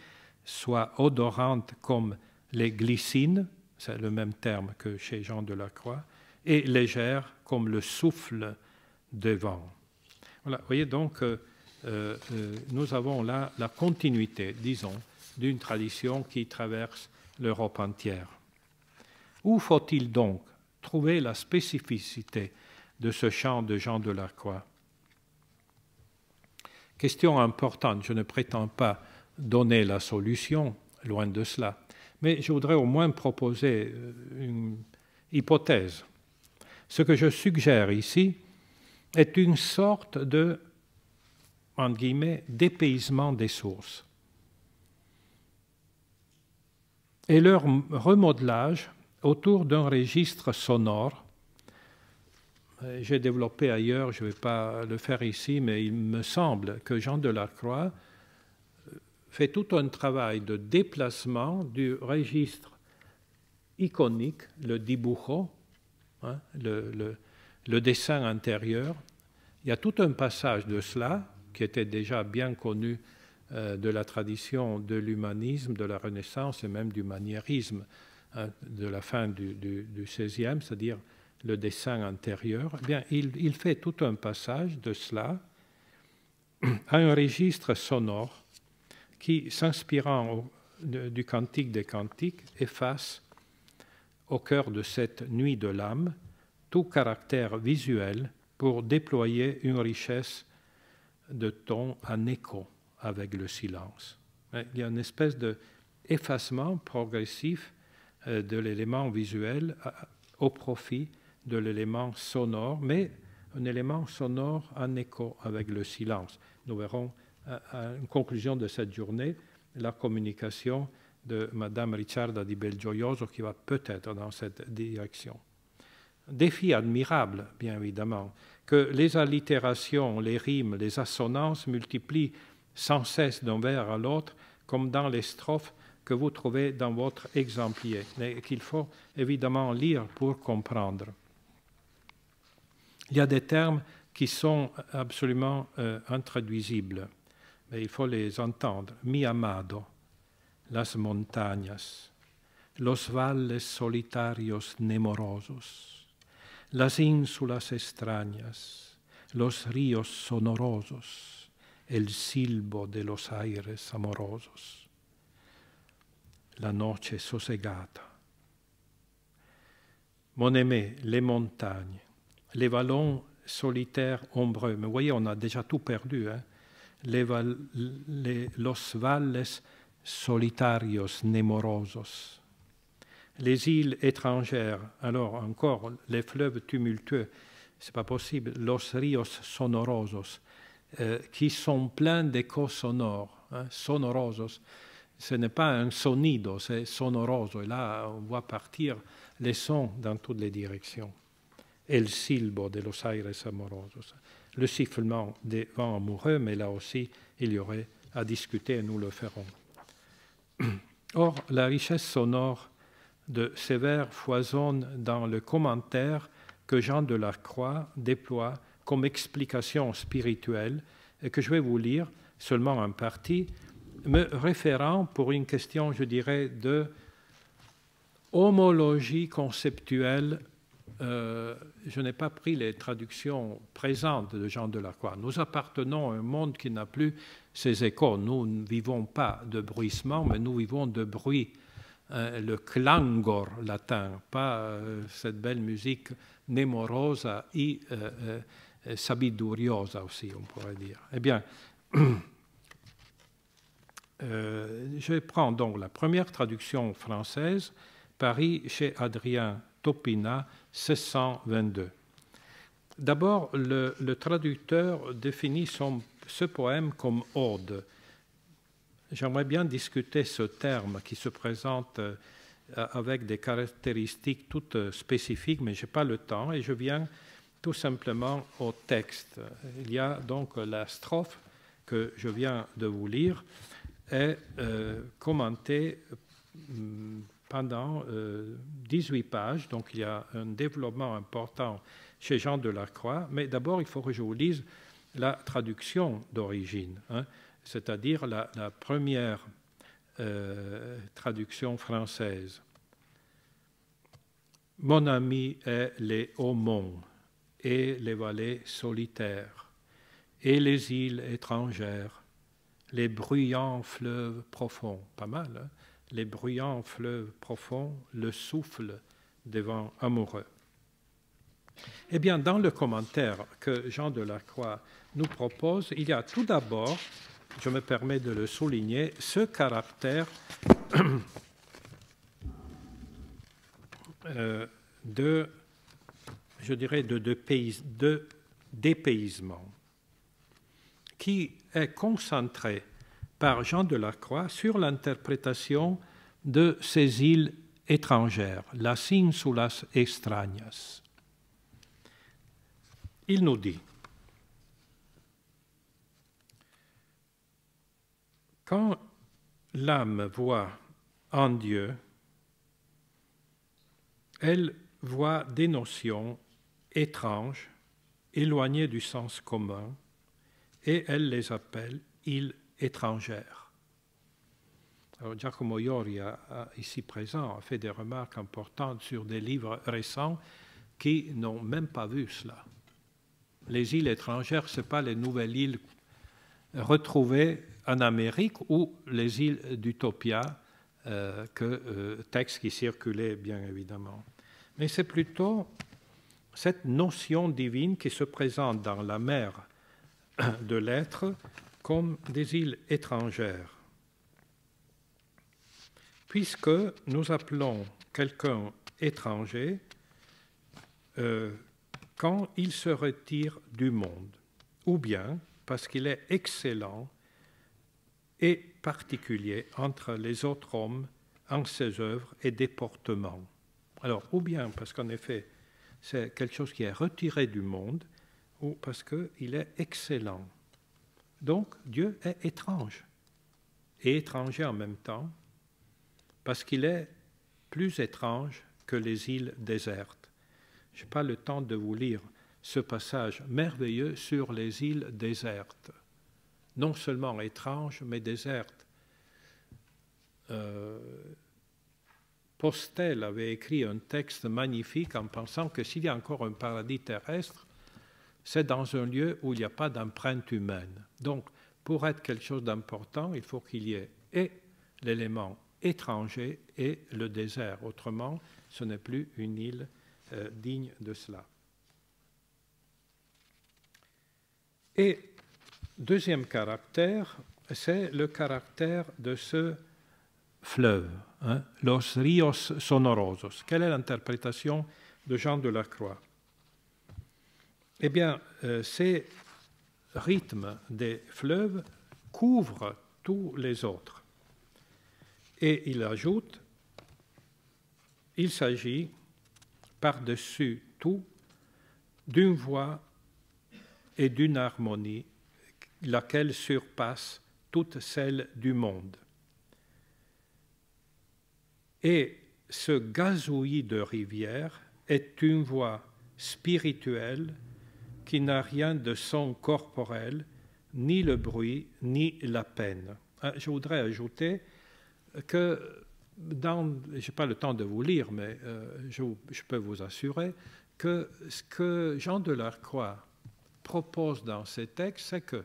soit odorante comme les glycines, c'est le même terme que chez Jean de la Croix, et légère comme le souffle des vents. Voilà, vous voyez donc, euh, euh, euh, nous avons là la continuité, disons, d'une tradition qui traverse l'Europe entière. Où faut-il donc trouver la spécificité de ce champ de Jean Delacroix Question importante, je ne prétends pas donner la solution, loin de cela, mais je voudrais au moins proposer euh, une hypothèse. Ce que je suggère ici est une sorte de, entre guillemets, dépaysement des sources. et leur remodelage autour d'un registre sonore. Euh, j'ai développé ailleurs, je ne vais pas le faire ici, mais il me semble que Jean Delacroix euh, fait tout un travail de déplacement du registre iconique, le dibujo, hein, le, le dessin intérieur. Il y a tout un passage de cela qui était déjà bien connu euh, de la tradition de l'humanisme, de la Renaissance et même du maniérisme hein, de la fin du, XVIe, c'est-à-dire le dessin antérieur, eh bien, il, fait tout un passage de cela à un registre sonore qui, s'inspirant du Cantique des Cantiques, efface au cœur de cette nuit de l'âme tout caractère visuel pour déployer une richesse de ton en écho avec le silence. Il y a une espèce d'effacement progressif euh, de l'élément visuel au profit de l'élément sonore, mais un élément sonore en écho avec le silence. Nous verrons à une conclusion de cette journée la communication de Mme Ricciarda di Belgioioso qui va peut-être dans cette direction. Défi admirable, bien évidemment, que les allitérations, les rimes, les assonances multiplient sans cesse d'un vers à l'autre, comme dans les strophes que vous trouvez dans votre exemplier, mais qu'il faut évidemment lire pour comprendre. Il y a des termes qui sont absolument euh, intraduisibles, mais il faut les entendre. Mi amado, las montañas, los valles solitarios nemorosos, las insulas extrañas, los ríos sonorosos, el silbo de los aires amorosos. La noche sosegata. Mon aimé, les montagnes, les vallons solitaires ombreux, mais voyez, on a déjà tout perdu, hein. les, los valles solitarios nemorosos, les îles étrangères, alors encore les fleuves tumultueux, c'est pas possible, los rios sonorosos, euh, qui sont pleins d'échos sonores, hein, sonorosos. Ce n'est pas un sonido, c'est sonoroso. Et là, on voit partir les sons dans toutes les directions. le silbo de los aires amorosos. Le sifflement des vents amoureux, mais là aussi, il y aurait à discuter et nous le ferons. Or, la richesse sonore de Sévère foisonne dans le commentaire que Jean de la Croix déploie comme explication spirituelle, et que je vais vous lire seulement en partie, me référant pour une question, je dirais, de homologie conceptuelle. Euh, je n'ai pas pris les traductions présentes de Jean Delacroix. Nous appartenons à un monde qui n'a plus ses échos. Nous ne vivons pas de bruissement, mais nous vivons de bruit. Euh, le clangor latin, pas euh, cette belle musique némorose i eh, sabiduriosa aussi, on pourrait dire. Eh bien, je prends donc la première traduction française, Paris chez Adrien Topina, 1622. D'abord, le, traducteur définit ce poème comme ode. J'aimerais bien discuter ce terme qui se présente euh, avec des caractéristiques toutes spécifiques, mais je n'ai pas le temps et je viens tout simplement au texte. Il y a donc la strophe que je viens de vous lire est euh, commentée mm, pendant 18 euh, pages, donc il y a un développement important chez Jean de La Croix. mais d'abord il faut que je vous lise la traduction d'origine, hein, c'est-à-dire la, première euh, traduction française. Mon ami est les homons et les vallées solitaires, et les îles étrangères, les bruyants fleuves profonds, pas mal, hein. les bruyants fleuves profonds, le souffle des vents amoureux. Eh bien, dans le commentaire que Jean Delacroix nous propose, il y a tout d'abord, je me permets de le souligner, ce caractère euh, de je dirais, de, dépaysement qui est concentré par Jean de la Croix sur l'interprétation de ces îles étrangères, las insulas extrañas. Il nous dit Quand l'âme voit en Dieu, elle voit des notions étranges, éloignées du sens commun, et elle les appelle îles étrangères. Alors, Giacomo Iori, ici présent, a fait des remarques importantes sur des livres récents qui n'ont même pas vu cela. Les îles étrangères, ce pas les nouvelles îles retrouvées en Amérique ou les îles d'Utopia, euh, que euh, texte qui circulait bien évidemment. Mais c'est plutôt cette notion divine qui se présente dans la mer de l'être comme des îles étrangères. Puisque nous appelons quelqu'un étranger euh, quand il se retire du monde, ou bien parce qu'il est excellent et particulier entre les autres hommes en ses œuvres et déportements. Alors, ou bien parce qu'en effet, c'est quelque chose qui est retiré du monde ou parce qu'il est excellent. Donc Dieu est étrange et étranger en même temps parce qu'il est plus étrange que les îles désertes. Je n'ai pas le temps de vous lire ce passage merveilleux sur les îles désertes. Non seulement étrange mais désertes. Euh, Postel avait écrit un texte magnifique en pensant que s'il y a encore un paradis terrestre, c'est dans un lieu où il n'y a pas d'empreinte humaine. Donc, pour être quelque chose d'important, il faut qu'il y ait et l'élément étranger et le désert. Autrement, ce n'est plus une île euh, digne de cela. Et deuxième caractère, c'est le caractère de ce fleuve. Hein, los Ríos Sonorosos. Quelle est l'interprétation de Jean de la Croix Eh bien, euh, ces rythmes des fleuves couvrent tous les autres. Et il ajoute, il s'agit par-dessus tout d'une voix et d'une harmonie, laquelle surpasse toutes celles du monde. Et ce gazouillis de rivière est une voix spirituelle qui n'a rien de son corporel, ni le bruit, ni la peine. Ah, je voudrais ajouter que je n'ai pas le temps de vous lire, mais euh, je, peux vous assurer que ce que Jean de propose dans ses textes, c'est que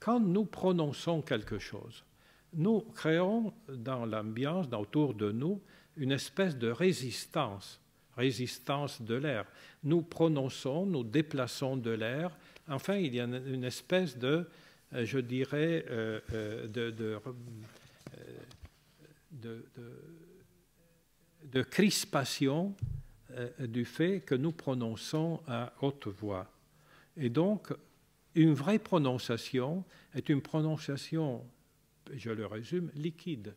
quand nous prononçons quelque chose, nous créons dans l'ambiance, autour de nous, une espèce de résistance, résistance de l'air. Nous prononçons, nous déplaçons de l'air. Enfin, il y a une espèce de, euh, je dirais, euh, euh, de, de, crispation du fait que nous prononçons à haute voix. Et donc, une vraie prononciation est une prononciation je le résume, liquide,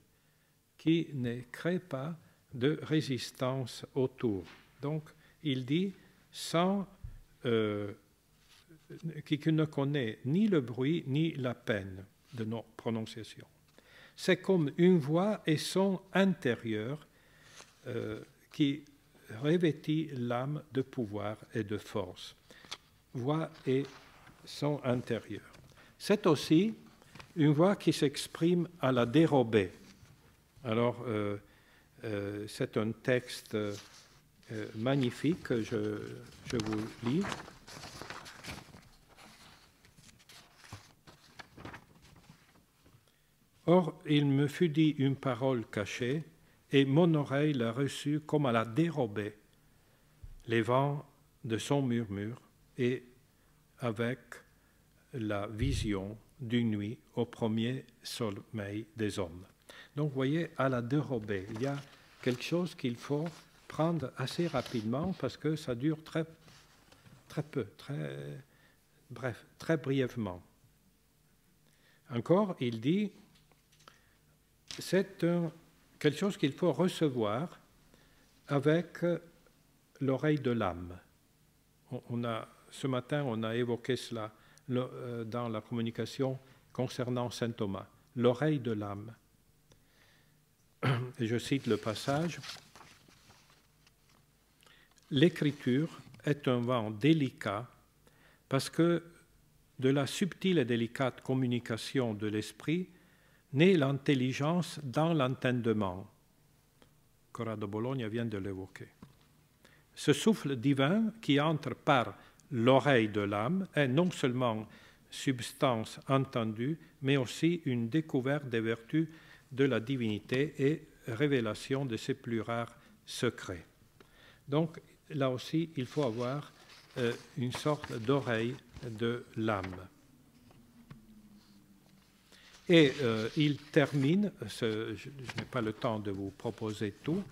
qui ne crée pas de résistance autour. Donc, il dit sans euh, qui, ne connaît ni le bruit ni la peine de nos prononciations. C'est comme une voix et son intérieur euh, qui revêtit l'âme de pouvoir et de force. Voix et son intérieur. C'est aussi une voix qui s'exprime à la dérobée. Alors, euh, euh, c'est un texte euh, magnifique je, je vous lis. Or, il me fut dit une parole cachée, et mon oreille la reçut comme à la dérobée, les vents de son murmure, et avec la vision d'une nuit au premier sommeil des hommes. Donc, vous voyez, à la dérobée, il y a quelque chose qu'il faut prendre assez rapidement parce que ça dure très, très peu, très, bref, très brièvement. Encore, il dit, c'est quelque chose qu'il faut recevoir avec l'oreille de l'âme. On a, ce matin, on a évoqué cela euh, dans la communication concernant Saint Thomas, l'oreille de l'âme. je cite le passage. L'écriture est un vent délicat parce que de la subtile et délicate communication de l'esprit naît l'intelligence dans l'entendement. Cora de Bologna vient de l'évoquer. Ce souffle divin qui entre par l'oreille de l'âme est non seulement substance entendue, mais aussi une découverte des vertus de la divinité et révélation de ses plus rares secrets. Donc là aussi, il faut avoir euh, une sorte d'oreille de l'âme. Et euh, il termine, je n'ai pas le temps de vous proposer tout,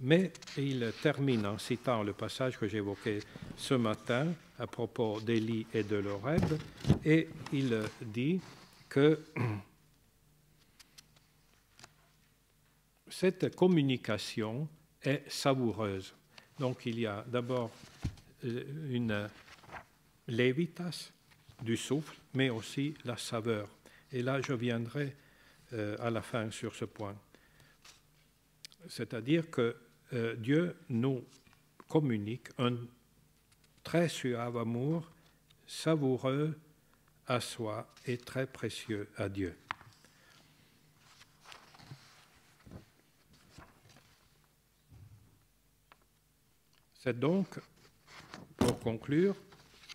mais il termine en citant le passage que j'évoquais ce matin à propos d'Élie et de Loreb, et il dit que cette communication est savoureuse. Donc il y a d'abord euh, une lévitas du souffle, mais aussi la saveur. Et là, je viendrai euh, à la fin sur ce point. C'est-à-dire que euh, Dieu nous communique un très suave amour, savoureux à soi et très précieux à Dieu. C'est donc, pour conclure,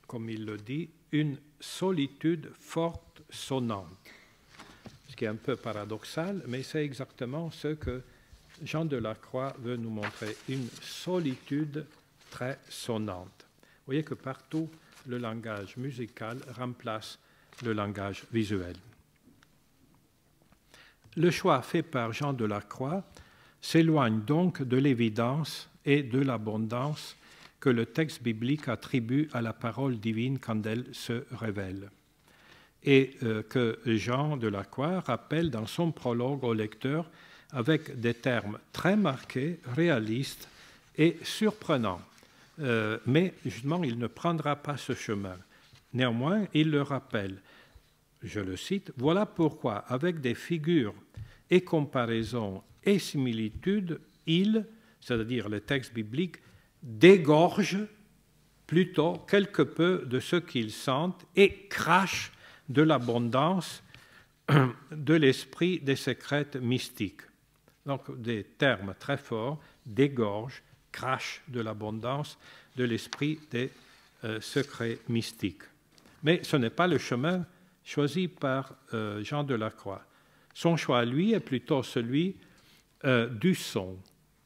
comme il le dit, une solitude forte sonnante, ce qui est un peu paradoxal, mais c'est exactement ce que Jean de la Croix veut nous montrer une solitude très sonnante. Vous voyez que partout, le langage musical remplace le langage visuel. Le choix fait par Jean de la Croix s'éloigne donc de l'évidence et de l'abondance que le texte biblique attribue à la parole divine quand elle se révèle, et euh, que Jean de la Croix rappelle dans son prologue au lecteur avec des termes très marqués, réalistes et surprenants. Euh, mais justement, il ne prendra pas ce chemin. Néanmoins, il le rappelle. Je le cite, Voilà pourquoi, avec des figures et comparaisons et similitudes, il, c'est-à-dire le texte biblique, dégorge plutôt quelque peu de ce qu'il sentent et crache de l'abondance de l'esprit des secrètes mystiques. Donc des termes très forts, dégorge, crache de l'abondance, de l'esprit des euh, secrets mystiques. Mais ce n'est pas le chemin choisi par euh, Jean de la Croix. Son choix, lui, est plutôt celui euh, du son,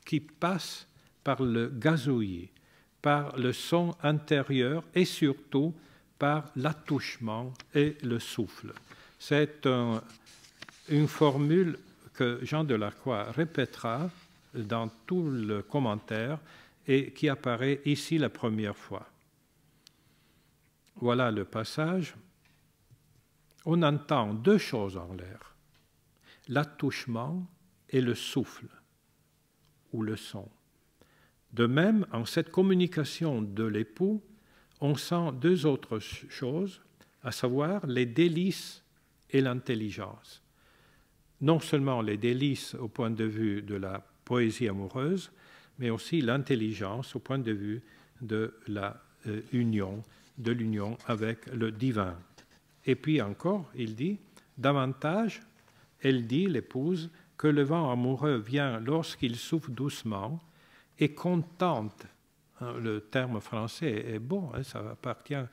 qui passe par le gazouillis, par le son intérieur et surtout par l'attouchement et le souffle. C'est une formule que Jean Delacroix répétera dans tout le commentaire et qui apparaît ici la première fois. Voilà le passage. On entend deux choses en l'air, l'attouchement et le souffle ou le son. De même, en cette communication de l'époux, on sent deux autres choses, à savoir les délices et l'intelligence non seulement les délices au point de vue de la poésie amoureuse, mais aussi l'intelligence au point de vue de la euh, union, de l'union avec le divin. Et puis encore, il dit, davantage, elle dit, l'épouse, que le vent amoureux vient lorsqu'il souffle doucement et contente. Hein, le terme français est bon, hein, ça appartient à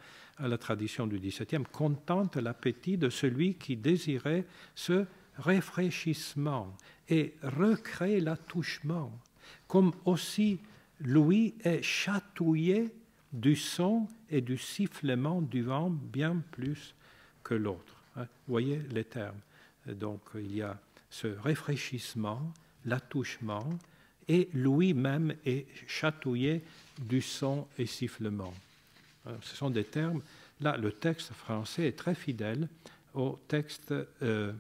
la tradition du XVIIe, contente l'appétit de celui qui désirait ce rafraîchissement et recréer l'attouchement, comme aussi lui est chatouillé du son et du sifflement du vent bien plus que l'autre. Hein. Vous voyez les termes. Donc il y a ce rafraîchissement, l'attouchement, et lui-même est chatouillé du son et sifflement. Hein. Ce sont des termes. Là, le texte français est très fidèle au texte euh,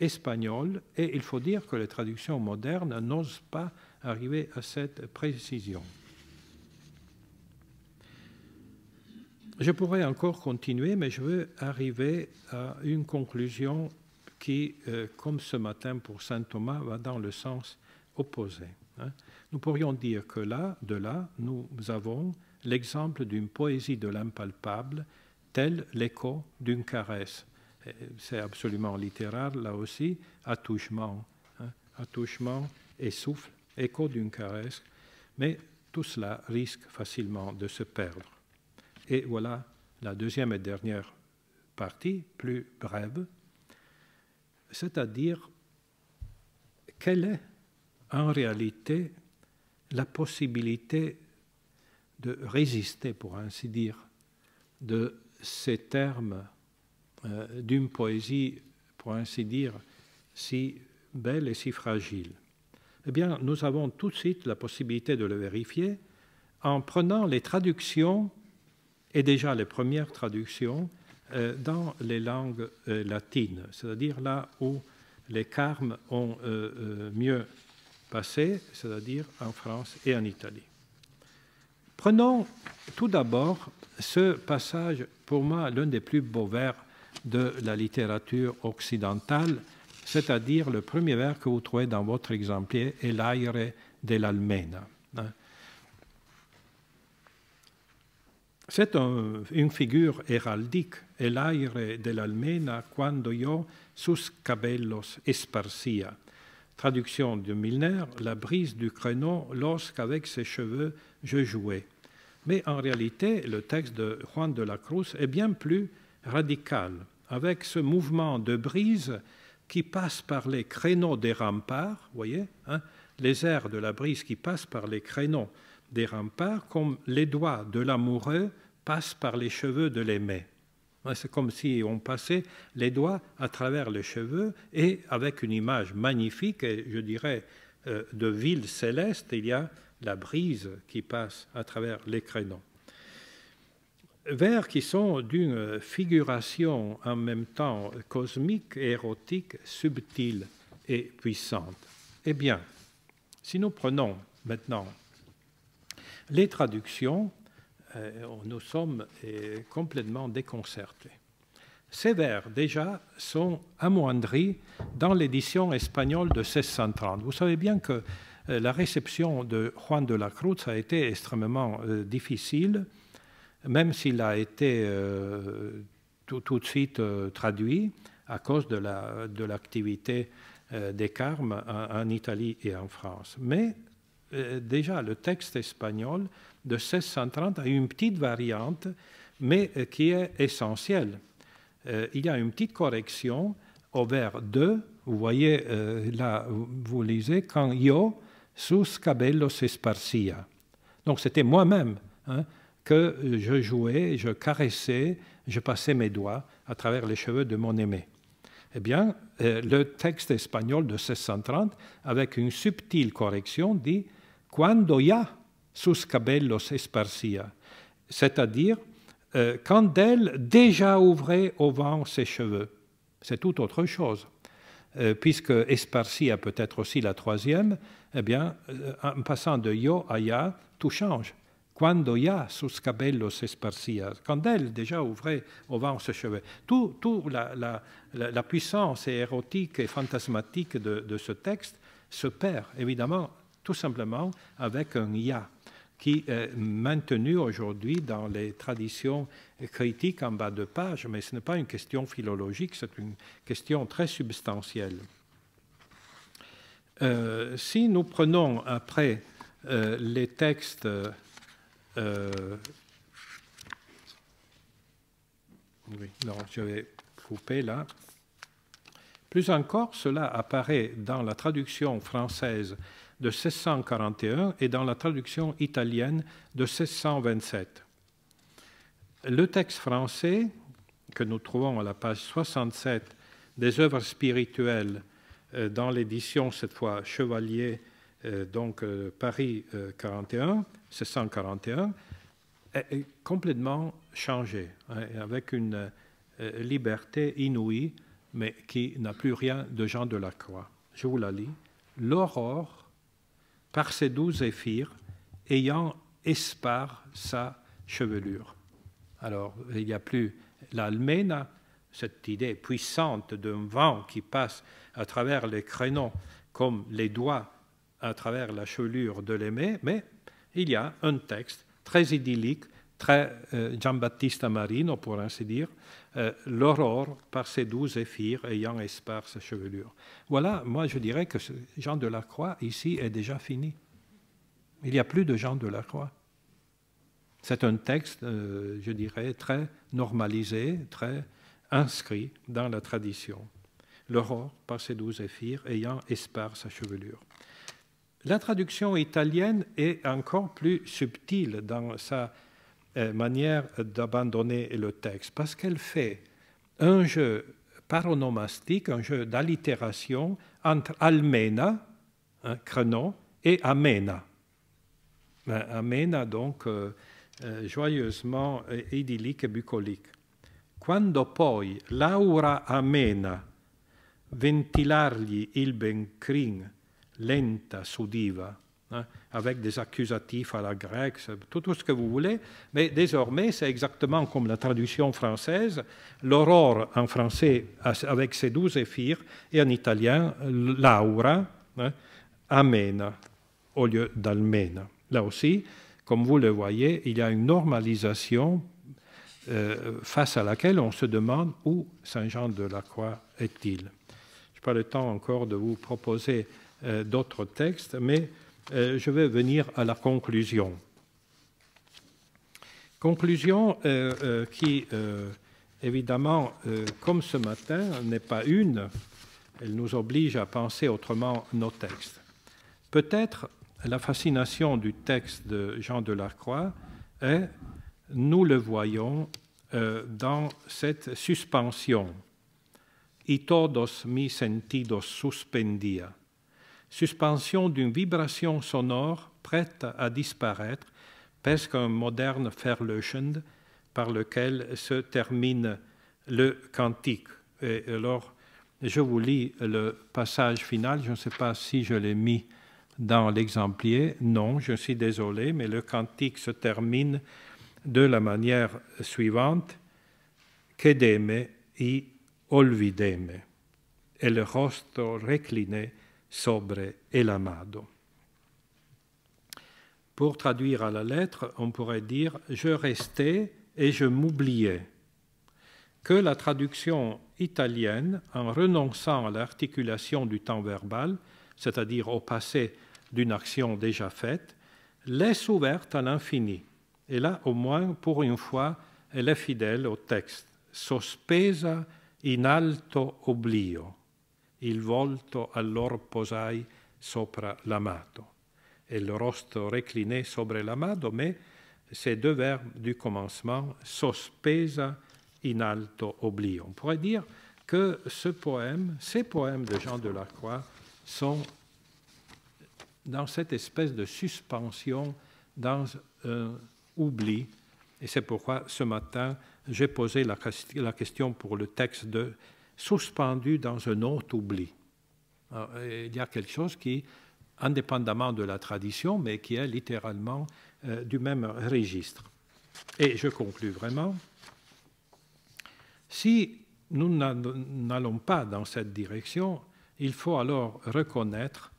et il faut dire que les traductions modernes n'osent pas arriver à cette précision. Je pourrais encore continuer, mais je veux arriver à une conclusion qui, euh, comme ce matin pour Saint Thomas, va dans le sens opposé. Hein. Nous pourrions dire que là, de là, nous avons l'exemple d'une poésie de l'impalpable, tel l'écho d'une caresse euh, c'est absolument littéral là aussi, attouchement, hein. attouchement et souffle, écho d'une caresse, mais tout cela risque facilement de se perdre. Et voilà la deuxième et dernière partie, plus brève, c'est-à-dire quelle est en réalité la possibilité de résister, pour ainsi dire, de ces termes euh, d'une poésie, pour ainsi dire, si belle et si fragile Eh bien, nous avons tout de suite la possibilité de le vérifier en prenant les traductions, et déjà les premières traductions, euh, dans les langues euh, latines, c'est-à-dire là où les carmes ont mieux passé, c'est-à-dire en France et en Italie. Prenons tout d'abord ce passage, pour moi, l'un des plus beaux vers de la littérature occidentale, c'est-à-dire le premier vers que vous trouvez dans votre exemplaire est l'aire l'Almena. C'est une figure héraldique. aire de l'Almena, cuando yo sus cabellos esparcia. Traduction de Milner, la brise du créneau lorsqu'avec ses cheveux je jouais. Mais en réalité, le texte de Juan de la Cruz est bien plus radical, avec ce mouvement de brise qui passe par les créneaux des remparts, voyez, hein, les airs de la brise qui passent par les créneaux des remparts, comme les doigts de l'amoureux passent par les cheveux de l'aimé. Hein, c'est comme si on passait les doigts à travers les cheveux et avec une image magnifique, et je dirais euh, de ville céleste, il y a la brise qui passe à travers les créneaux vers qui sont d'une figuration en même temps cosmique, érotique, subtile et puissante. Eh bien, si nous prenons maintenant les traductions, euh, nous sommes euh, complètement déconcertés. Ces vers, déjà, sont amoindris dans l'édition espagnole de 1630. Vous savez bien que euh, la réception de Juan de la Cruz a été extrêmement difficile même s'il a été euh, tout, de suite euh, traduit à cause de, l'activité euh, des carmes en, Italie et en France. Mais déjà, le texte espagnol de 1630 a une petite variante, mais qui est essentielle. il y a une petite correction au vers 2. Vous voyez, là, vous lisez, quand yo sus cabellos esparcia. Donc c'était moi-même. Hein, que je jouais, je caressais, je passais mes doigts à travers les cheveux de mon aimé. Eh bien, euh, le texte espagnol de 1630, avec une subtile correction, dit Cuando ya sus cabellos esparcía, c'est-à-dire euh, quand elle déjà ouvrait au vent ses cheveux. C'est tout autre chose. Euh, puisque esparcia peut être aussi la troisième, eh bien, en passant de yo à ya, tout change quando sus cabellos se quand elle déjà ouvrait au vent ses cheveux. Tout, la, la, la, puissance érotique et fantasmatique de, de, ce texte se perd, évidemment, tout simplement avec un ya qui est maintenu aujourd'hui dans les traditions critiques en bas de page, mais ce n'est pas une question philologique, c'est une question très substantielle. Euh, si nous prenons après euh, les textes euh, euh, je vais là. Plus encore, cela apparaît dans la traduction française de 1641 et dans la traduction italienne de 1627. Le texte français, que nous trouvons à la page 67 des œuvres spirituelles euh, dans l'édition, cette fois Chevalier euh, donc euh, Paris 41, euh, 1641 est, complètement changé, hein, avec une liberté inouïe, mais qui n'a plus rien de Jean de la Croix. Je vous la lis. L'aurore, par ses douze éphires, ayant espar sa chevelure. Alors, il n'y a plus l'almena, cette idée puissante d'un vent qui passe à travers les créneaux comme les doigts à travers la chevelure de l'aimé, mais il y a un texte très idyllique, très euh, Giambattista Marino, pour ainsi dire, euh, l'aurore par ses douze éphirs ayant espar sa chevelure. Voilà, moi je dirais que Jean de la Croix ici est déjà fini. Il n'y a plus de Jean de la Croix. C'est un texte, euh, je dirais, très normalisé, très inscrit dans la tradition. L'aurore par ses douze éphirs ayant espar sa chevelure. La traduction italienne est encore plus subtile dans sa euh, manière d'abandonner le texte, parce qu'elle fait un jeu paronomastique, un jeu d'allitération entre almena, un crénon, et amena. Ben, amena, donc, euh, euh, joyeusement idyllique et bucolique. Quando poi Laura amena ventilargli il ben lenta, soudiva, hein, avec des accusatifs à la grecque, tout, tout ce que vous voulez, mais désormais c'est exactement comme la traduction française, l'aurore en français avec ses douze éphires, et en italien l'aura, hein, amena, au lieu d'almena. Là aussi, comme vous le voyez, il y a une normalisation euh, face à laquelle on se demande où Saint Jean de la Croix est-il. Je n'ai pas le temps encore de vous proposer euh, d'autres textes, mais euh, je vais venir à la conclusion. Conclusion euh, qui, évidemment, comme ce matin, n'est pas une, elle nous oblige à penser autrement nos textes. Peut-être la fascination du texte de Jean Delacroix est, nous le voyons, dans cette suspension. todos mi sentidos suspendia suspension d'une vibration sonore prête à disparaître, presque un moderne Verlöschend, par lequel se termine le cantique. Et alors, je vous lis le passage final. Je ne sais pas si je l'ai mis dans l'exemplier. Non, je suis désolé, mais le cantique se termine de la manière suivante. Quedeme i Et le rostro recliné sobre el amado. Pour traduire à la lettre, on pourrait dire je restais et je m'oubliais, que la traduction italienne, en renonçant à l'articulation du temps verbal, c'est-à-dire au passé d'une action déjà faite, laisse ouverte à l'infini. Et là, au moins, pour une fois, elle est fidèle au texte. Sospesa in alto oblio il volto allor posai sopra l'amato. Et le rostro recliné sopra l'amato, mais ces deux verbes du commencement, sospesa in alto oblio. On pourrait dire que ce poème, ces poèmes de Jean Croix sont dans cette espèce de suspension, dans un oubli. Et c'est pourquoi ce matin, j'ai posé la, question pour le texte de suspendu dans un autre oubli. Ah, il y a quelque chose qui, indépendamment de la tradition, mais qui est littéralement euh, du même registre. Et je conclus vraiment. Si nous n'allons pas dans cette direction, il faut alors reconnaître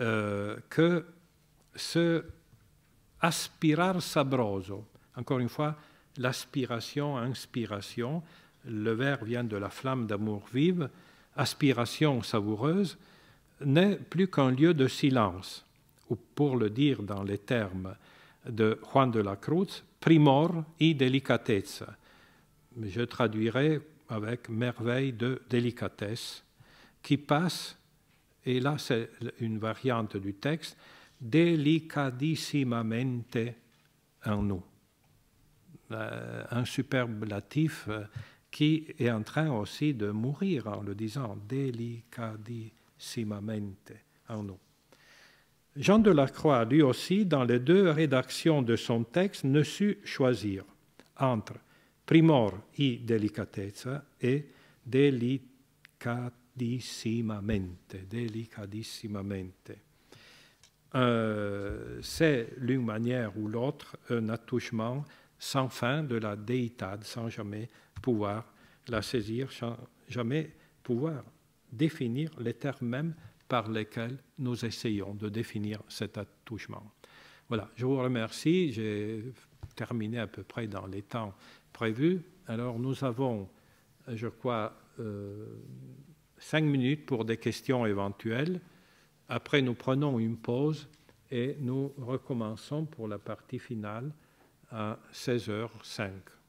euh, que ce aspirar sabroso, encore une fois, l'aspiration, inspiration, le verre vient de la flamme d'amour vive, aspiration savoureuse, n'est plus qu'un lieu de silence, ou pour le dire dans les termes de Juan de la Cruz, primor y delicatezza. Je traduirai avec merveille de délicatesse, qui passe, et là c'est une variante du texte, delicadissimamente en nous. Euh, un superbe latif euh, qui est en train aussi de mourir en le disant délicadissimamente en nous. Jean de la Croix, lui aussi, dans les deux rédactions de son texte, ne sut choisir entre primor i delicatezza et delicadissimamente ». delicadissimamente. Euh, c'est l'une manière ou l'autre un attouchement sans fin de la déitade, sans jamais pouvoir la saisir, jamais pouvoir définir les termes mêmes par lesquels nous essayons de définir cet attouchement. Voilà, je vous remercie. J'ai terminé à peu près dans les temps prévus. Alors nous avons, je crois, euh, cinq minutes pour des questions éventuelles. Après, nous prenons une pause et nous recommençons pour la partie finale à 16h05.